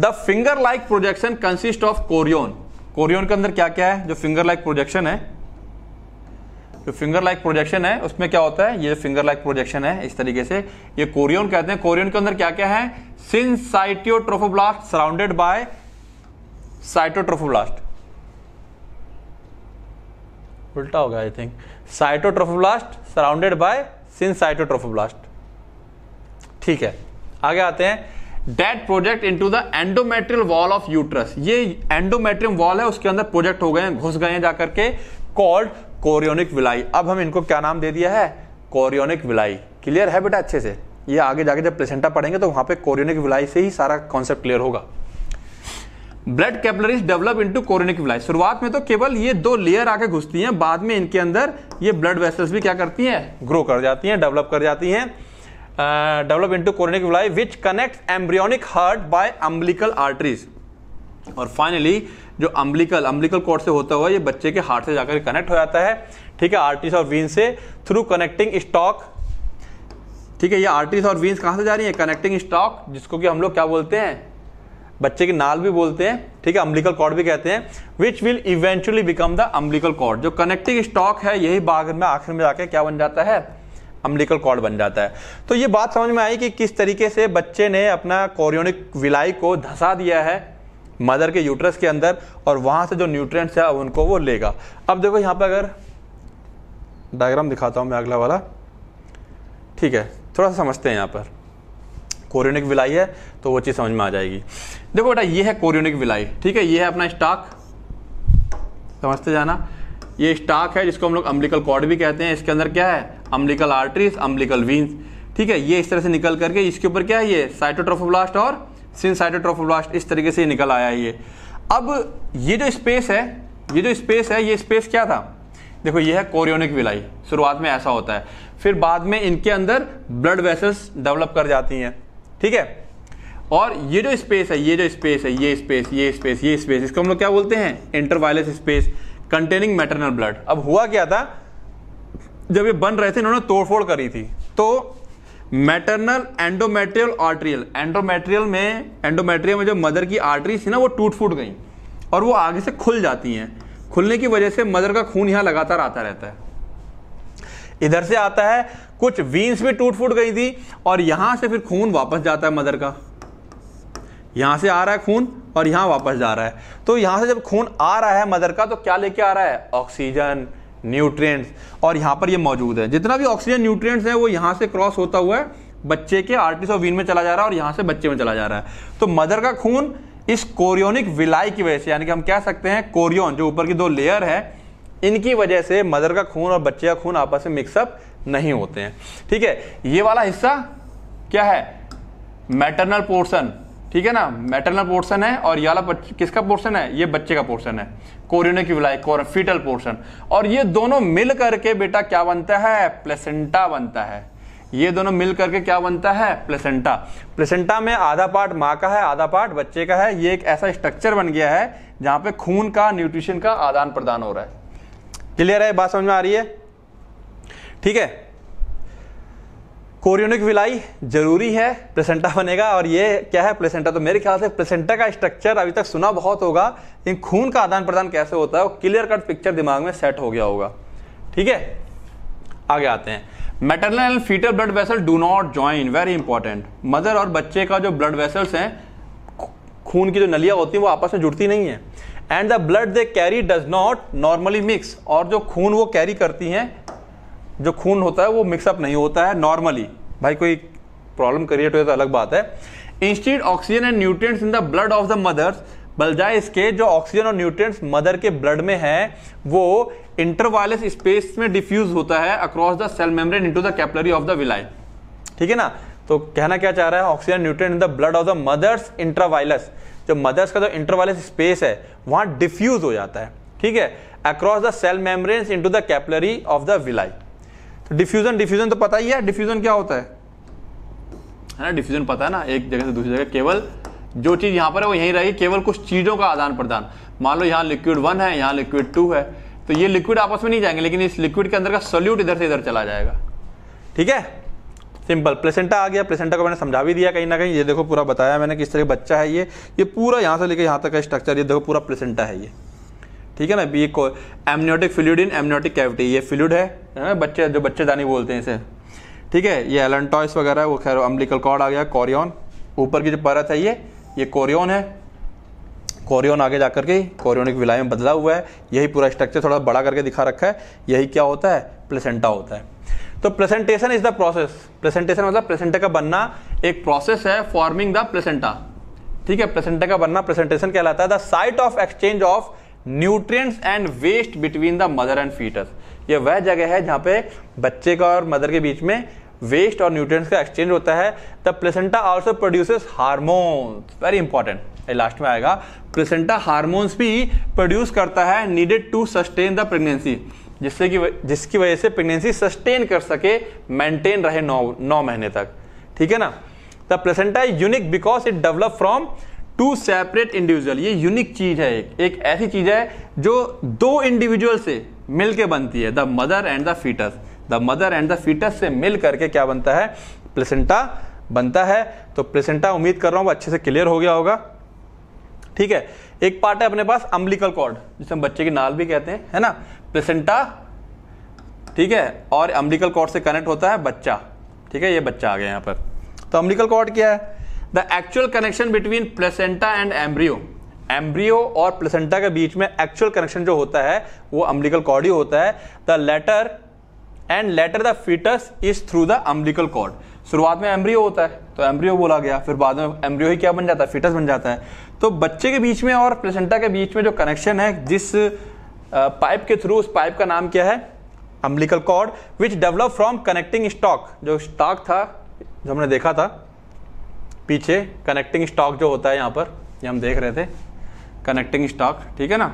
the finger like projection consist of chorion chorion के अंदर क्या क्या है जो फिंगर लाइक प्रोजेक्शन है जो फिंगर लाइक प्रोजेक्शन है उसमें क्या होता है ये फिंगर लाइक प्रोजेक्शन है इस तरीके से ये कोरियोन कहते हैं कोरियोन के अंदर क्या क्या है सिंसाइटियोट्रोफोब्लास्ट सराउंडेड बाय साइटोट्रोफोब्लास्ट उल्टा होगा I think cytotrophoblast surrounded by syncytiotrophoblast ठीक है आगे आते हैं that project into the endometrial wall of uterus ये एंडोमेट्रियम वॉल है उसके अंदर प्रोजेक्ट हो गए घुस गए हैं जाकर के कॉल्ड कोरियोनिक विलाई अब हम इनको क्या नाम दे दिया है कोरियोनिक विलाई क्लियर है बेटा अच्छे से ये आगे जाके जब प्लेसेंटा पढ़ेंगे तो वहां पे कोरियोनिक विलाई से ही सारा कॉन्सेप्ट क्लियर होगा blood capillaries develop into chorionic villi शुरुआत में तो केवल ये दो लेयर आके घुसती हैं बाद में इनके अंदर ये ब्लड वेसल्स भी क्या करती हैं ग्रो कर जाती हैं डेवलप कर जाती हैं develop into chorionic villi which connect embryonic heart by umbilical arteries और फाइनली जो अम्बलिकल अम्बलिकल कोड से होता हुआ ये बच्चे के हार्ट से जाकर कनेक्ट हो जाता है ठीक है आर्टरीज और वीन से थ्रू कनेक्टिंग स्टॉक ठीक है ये आर्टरीज और वीन्स कहाँ से जा रही है कनेक्टिंग स्टॉक जिसको कि हम लोग क्या बोलते हैं बच्चे की नाल भी बोलते हैं ठीक है अम्बलिकल कॉर्ड भी कहते हैं which will eventually become the umbilical cord जो कनेक्टिंग स्टॉक है यही बाग में आखिर में जाकर क्या बन जाता है अम्बलिकल कॉर्ड बन जाता है तो ये बात समझ में आई कि किस तरीके से बच्चे ने अपना कोरियोनिक विलाई को धसा दिया है मदर के यूट्रस के अंदर और वहां से जो न्यूट्रिएंट्स है उनको वो लेगा अब देखो यहां पर अगर डायग्राम दिखाता हूं मैं अगला वाला ठीक है थोड़ा सा समझते हैं यहां पर कोरियोनिक विलाई है तो वो चीज़ समझ में आ जाएगी देखो बेटा ये है कोरियोनिक विलाई ठीक है ये है अपना स्टॉक समझते जाना ये स्टॉक है जिसको हम लोग अम्बलिकल कॉर्ड भी कहते हैं इसके अंदर क्या है अम्बलिकल आर्टरीज अम्बलिकल वीन्स ठीक है ये इस तरह से निकल करके इसके ऊपर क्या है ये साइटोट्रोफोब्लास्ट और सिन साइटोट्रोफोब्लास्ट इस तरीके से निकल आया ये अब ये जो स्पेस है ये जो स्पेस है ये स्पेस क्या था देखो ये है कोरियोनिक विलाई शुरुआत में ऐसा होता है फिर बाद में इनके अंदर ब्लड वेसल्स डेवलप कर जाती हैं ठीक है थीके? और ये जो स्पेस है ये जो स्पेस है ये स्पेस ये स्पेस ये स्पेस इसको हम लोग क्या बोलते हैं intervillous space containing maternal blood अब हुआ क्या था जब ये बन रहे थे इन्होंने तोड़फोड़ करी थी तो मैटरनल एंडोमेट्रियल आर्ट्रियल एंडोमेट्रियल में एंडोमेट्रियल में जो मदर की आर्ट्री थी ना वो टूट फूट गई और वो आगे से खुल जाती हैं खुलने की वजह से मदर का खून यहाँ लगातार आता रहता है इधर से आता है कुछ वीन्स भी टूट फूट गई थी और यहाँ से फिर खून वापस जाता है मदर का यहाँ से आ रहा है खून और यहाँ वापस जा रहा है तो यहाँ से जब खून आ रहा है मदर का तो क्या लेके आ रहा है ऑक्सीजन न्यूट्रिएंट्स और यहाँ पर ये यह मौजूद है जितना भी ऑक्सीजन न्यूट्रिएंट्स है वो यहाँ से क्रॉस होता हुआ है बच्चे के आर्टिस ऑफ वीन में चला जा रहा है और यहाँ से बच्चे में चला जा रहा है तो मदर का खून इस कोरियोनिक विलाई की वजह से यानी कि हम कह सकते हैं कोरियोन जो ऊपर की दो लेयर है इनकी वजह से मदर का खून और बच्चे का खून आपस में मिक्सअप नहीं होते हैं ठीक है ये वाला हिस्सा क्या है मैटरनल पोर्शन ठीक है ना मेटरनल पोर्शन है और याला किसका पोर्शन है ये बच्चे का पोर्शन है chorionic villi core fetal portion और ये दोनों मिल करके बेटा क्या बनता है प्लेसेंटा बनता है ये दोनों मिल करके क्या बनता है प्लेसेंटा प्लेसेंटा में आधा पार्ट माँ का है आधा पार्ट बच्चे का है ये एक ऐसा स्ट्रक्चर बन गया है जहां पे खून का न्यूट्रिशन का आदान प्रदान हो रहा है क्लियर है बात समझ में आ रही है ठीक है कोरियोनिक विलाई जरूरी है प्लेसेंटा बनेगा और ये क्या है प्लेसेंटा तो मेरे ख्याल से प्लेसेंटा का स्ट्रक्चर अभी तक सुना बहुत होगा इन खून का आदान प्रदान कैसे होता है वो क्लियर कट पिक्चर दिमाग में सेट हो गया होगा ठीक है आगे आते हैं maternal and fetal blood vessel do not join very important mother और बच्चे का जो ब्लड वेसल्स हैं खून की जो नलियां होती हैं वो आपस में जुड़ती नहीं है and the blood they carry does not normally mix और जो खून वो कैरी करती हैं जो खून होता है वो मिक्सअप नहीं होता है नॉर्मली भाई कोई प्रॉब्लम क्रिएट हुए तो अलग बात है instead oxygen and nutrients in the blood of the mother's बल्जाए इसके जो ऑक्सीजन और न्यूट्रिएंट्स मदर के ब्लड में है वो इंटरवायलेस स्पेस में डिफ्यूज होता है across the cell membrane into the capillary of the villi ठीक है ना तो कहना क्या चाह रहा है oxygen nutrient in the blood of the mother's intravillous जो मदर्स का जो इंटरवायलस स्पेस है वहां डिफ्यूज हो जाता है ठीक है across the cell membrane into the capillary of the villi diffusion diffusion तो पता ही है डिफ्यूजन क्या होता है है ना डिफ्यूजन पता है ना एक जगह से दूसरी जगह केवल जो चीज यहां पर है वो यहीं रहेगी केवल कुछ चीजों का आदान प्रदान मान लो यहाँ लिक्विड वन है यहाँ लिक्विड टू है तो ये लिक्विड आपस में नहीं जाएंगे लेकिन इस लिक्विड के अंदर का सोल्यूट इधर से इधर चला जाएगा ठीक है सिंपल प्लेसेंटा आ गया प्लेसेंटा को मैंने समझा भी दिया कहीं ना कहीं ये देखो पूरा बताया मैंने किस तरह बच्चा है ये ये पूरा यहाँ से लेकर यहाँ तक का स्ट्रक्चर ये देखो पूरा प्लेसेंटा है ये ठीक है ना ये amniotic fluid in amniotic cavity ये फ्लूड है ना बच्चे जो बच्चे दानी बोलते हैं इसे ठीक है ये एलेंटॉइस वगैरह वो खैर अम्बलिकल कॉर्ड आ गया कॉरियन ऊपर की जो परत है ये ये कोरियन है कोरियन आगे जाकर के कोरियोनिक विलाय में बदला हुआ है यही पूरा स्ट्रक्चर थोड़ा बड़ा करके दिखा रखा है यही क्या होता है प्लेसेंटा होता है तो placentation is the process placentation मतलब प्लेसेंटा का बनना एक प्रोसेस है फॉर्मिंग द प्लेसेंटा ठीक है प्लेसेंटा का बनना प्लेसेंटेशन कहलाता है the site of exchange of nutrients and waste between the mother and fetus ये वह जगह है जहाँ पे बच्चे का और मदर के बीच में वेस्ट और न्यूट्रिएंट्स का एक्सचेंज होता है the placenta also produces hormones very important last में आएगा प्लेसेंटा हार्मोन्स भी प्रोड्यूस करता है needed to sustain the pregnancy जिससे कि जिसकी वजह से प्रेगनेंसी सस्टेन कर सके मेंटेन रहे नौ नौ महीने तक ठीक है ना the placenta unique because it develop from two separate individual ये यूनिक चीज है एक एक ऐसी चीज है जो दो इंडिविजुअल से मिलके बनती है the mother and the fetus the mother and the fetus से मिल करके क्या बनता है प्लेसेंटा बनता है तो प्लेसेंटा उम्मीद कर रहा हूं अच्छे से क्लियर हो गया होगा ठीक है एक पार्ट है अपने पास अम्बिलिकल कॉर्ड जिसे हम बच्चे की नाल भी कहते हैं है ना प्लेसेंटा ठीक है और अम्बिलिकल कॉर्ड से कनेक्ट होता है बच्चा ठीक है ये बच्चा आ गया यहाँ पर तो अम्बिलिकल कॉर्ड क्या है the actual connection between placenta and embryo embryo और प्लेसेंटा के बीच में एक्चुअल कनेक्शन जो होता है वो अम्बिकल कॉर्ड ही होता है the later and later the fetus is through the umbilical cord शुरुआत में एम्ब्रियो होता है तो एम्ब्रियो बोला गया फिर बाद में एम्ब्रियो ही क्या बन जाता है फिटस बन जाता है तो बच्चे के बीच में और प्लेसेंटा के बीच में जो कनेक्शन है जिस पाइप के थ्रू उस पाइप का नाम क्या है umbilical cord which develop from connecting stalk जो स्टॉक था जो हमने देखा था पीछे कनेक्टिंग स्टॉक जो होता है यहां पर ये हम देख रहे थे कनेक्टिंग स्टॉक ठीक है ना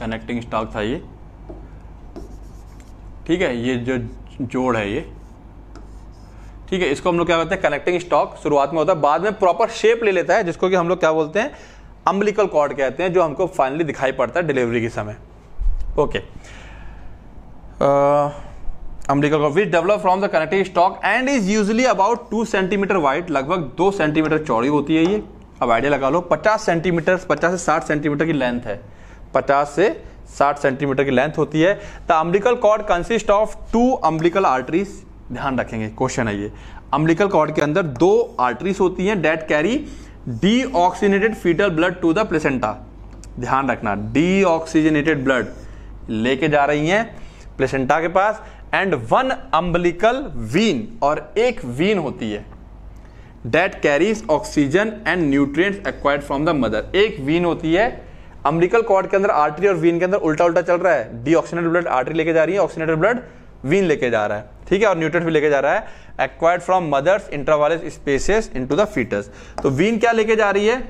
कनेक्टिंग स्टॉक था ये ठीक है ये जो जोड़ है ये ठीक है इसको हम लोग क्या कहते हैं कनेक्टिंग स्टॉक शुरुआत में होता है बाद में प्रॉपर शेप ले लेता है जिसको कि हम लोग क्या बोलते हैं अम्बलिकल कॉर्ड कहते हैं जो हमको फाइनली दिखाई पड़ता है डिलीवरी के समय okay okay. uh... umbilical cord which develop from the connecting stalk and is usually about two centimetre wide लगभग दो सेंटीमीटर चौड़ी होती है ये अब आइडिया लगा लो पचास सेंटीमीटर पचास से साठ सेंटीमीटर की लेंथ है पचास से साठ सेंटीमीटर की लेंथ होती है the umbilical cord consist of two umbilical arteries ध्यान रखेंगे क्वेश्चन है ये अम्बलिकल कॉर्ड के अंदर दो आर्टरीज होती हैं that carry deoxygenated fetal blood to the placenta ध्यान रखना डी ऑक्सीजनेटेड ब्लड लेके जा रही हैं प्लेसेंटा के पास एंड वन अम्बलिकल वीन और एक वीन होती है that carries oxygen and nutrients acquired from the mother एक वीन होती है अम्बलिकल कॉर्ड के अंदर आर्टरी और वीन के अंदर उल्टा उल्टा चल रहा है डी ऑक्सीनेटेड ब्लड आर्टरी लेके जा रही है ऑक्सीनेटेड ब्लड वीन लेके जा रहा है ठीक है और न्यूट्रेंट भी लेके जा रहा है acquired from mother's intravillous spaces into the fetus तो वीन क्या लेके जा रही है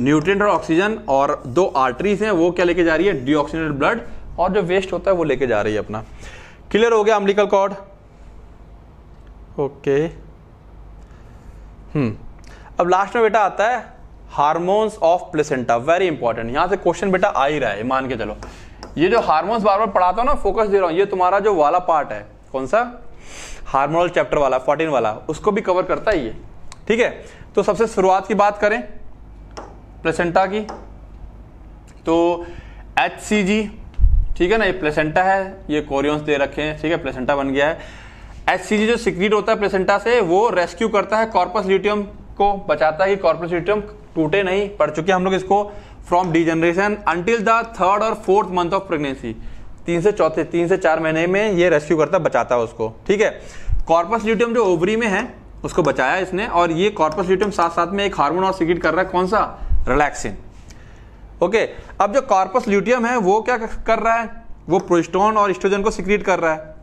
न्यूट्रिएंट और ऑक्सीजन और दो आर्टरीज हैं वो क्या लेके जा रही है डी डीऑक्सीनेटेड ब्लड और जो वेस्ट होता है वो लेके जा रही है अपना क्लियर हो गया अम्बलिकल कॉर्ड ओके हम्म अब लास्ट में बेटा आता है hormones of placenta very important यहां से क्वेश्चन बेटा आ ही रहा है मान के चलो ये जो हार्मोन्स बार बार पढ़ाता हूं ना फोकस दे रहा हूं ये तुम्हारा जो वाला पार्ट है कौन सा हार्मोनल चैप्टर वाला फोर्टीन वाला उसको भी कवर करता है ये ठीक है तो सबसे शुरुआत की बात करें प्लेसेंटा की तो एच सी जी ठीक है ना ये प्लेसेंटा है ये कोरियंस दे रखे हैं ठीक है प्लेसेंटा बन गया है एच जो सिक्रीट होता है प्लेसेंटा से वो रेस्क्यू करता है कॉर्पस ल्यूटियम को बचाता है कि कॉर्पस ल्यूटियम टूटे नहीं पड़ चुके हम लोग इसको from degeneration until the third और फोर्थ मंथ ऑफ प्रेगनेंसी तीन से चौथे तीन से चार महीने में ये रेस्क्यू करता बचाता है उसको ठीक है कॉर्पस ल्यूटियम जो ओवरी में है उसको बचाया इसने और ये कॉर्पस ल्यूटियम साथ साथ में एक हार्मोन और सिक्रीट कर रहा है कौन सा रिलैक्सिन ओके अब जो कार्पस ल्यूटियम है वो क्या कर रहा है वो प्रोजिस्ट्रॉन और स्ट्रोजन को सिक्रीट कर रहा है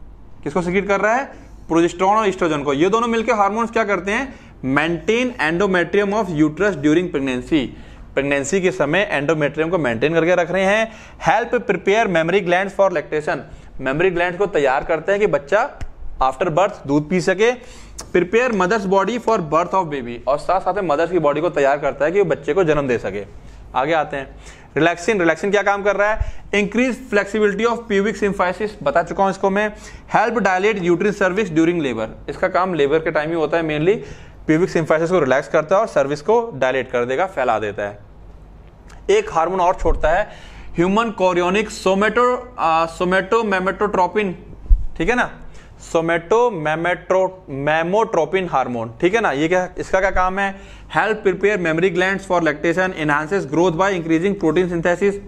किसको सिक्रीट कर रहा है प्रोजिस्ट्रॉन और स्ट्रोजन को ये दोनों मिलकर हार्मोन्स क्या करते हैं maintain endometrium of uterus during pregnancy pregnancy के समय एंडोमेट्रियम को मेंटेन करके रख रहे हैं help prepare mammary gland for lactation mammary gland को तैयार करते हैं कि बच्चा आफ्टर बर्थ दूध पी सके prepare mother's body for birth of baby और साथ साथ मदर्स की बॉडी को तैयार करता है कि बच्चे को जन्म दे सके आगे आते हैं रिलैक्सिन रिलैक्सिन क्या काम कर रहा है increase flexibility of pubic symphysis बता चुका हूं इसको मैं help dilate uterine cervix during labour इसका काम लेबर के टाइम ही होता है मेनली प्यूबिक सिंफाइसिस को रिलैक्स करता है और सर्विस को डायलेट कर देगा फैला देता है एक हार्मोन और छोड़ता है human chorionic somato somatomammotropin ठीक है ना सोमेटो मेमेट्रो मेमोट्रोपिन हार्मोन ठीक है ना ये क्या इसका क्या काम है help prepare mammary gland for lactation enhances growth by increasing protein synthesis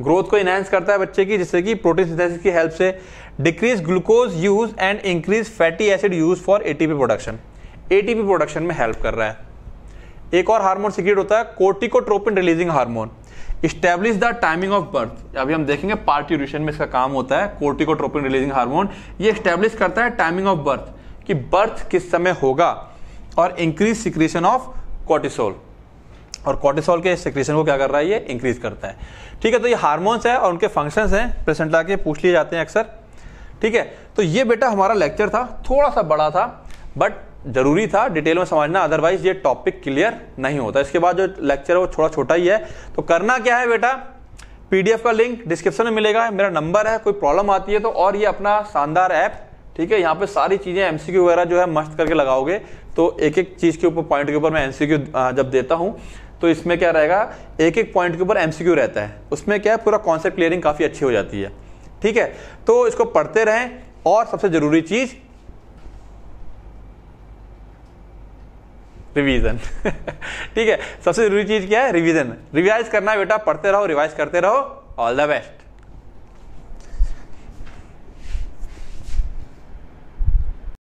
growth को इनहेंस करता है बच्चे की जिससे कि प्रोटीन सिंथेसिस की हेल्प से decrease glucose use and increase fatty acid use for ATP production ATP production में हेल्प कर रहा है एक और हार्मोन सिक्रेट होता है corticotropin releasing hormone establish the timing of birth अभी हम देखेंगे पार्ट्यूरिशन में इसका काम होता है कोर्टिकोट्रोपिन रिलीजिंग हार्मोन ये स्टैब्लिश करता है टाइमिंग ऑफ बर्थ कि बर्थ किस समय होगा और इंक्रीज सिक्रेशन ऑफ कोर्टिसोल और कोर्टिसोल के सिक्रेशन को क्या कर रहा है ये इंक्रीज करता है ठीक है तो ये हार्मोन्स है और उनके फंक्शंस हैं प्रेसेंटला के पूछ लिए जाते हैं अक्सर ठीक है तो ये बेटा हमारा लेक्चर था थोड़ा सा बड़ा था बट जरूरी था डिटेल में समझना अदरवाइज ये टॉपिक क्लियर नहीं होता इसके बाद जो लेक्चर है वो थोड़ा छोटा ही है तो करना क्या है बेटा पीडीएफ का लिंक डिस्क्रिप्शन में मिलेगा मेरा नंबर है कोई प्रॉब्लम आती है तो और ये अपना शानदार ऐप ठीक है यहाँ पे सारी चीज़ें एमसीक्यू वगैरह जो है मस्त करके लगाओगे तो एक एक चीज़ के ऊपर पॉइंट के ऊपर मैं एमसीक्यू जब देता हूँ तो इसमें क्या रहेगा एक एक पॉइंट के ऊपर एमसीक्यू रहता है उसमें क्या है पूरा कॉन्सेप्ट क्लियरिंग काफ़ी अच्छी हो जाती है ठीक है तो इसको पढ़ते रहें और सबसे ज़रूरी चीज़ रिवीजन ठीक है सबसे जरूरी चीज क्या है रिवीजन रिवाइज करना बेटा पढ़ते रहो रिवाइज करते रहो ऑल द बेस्ट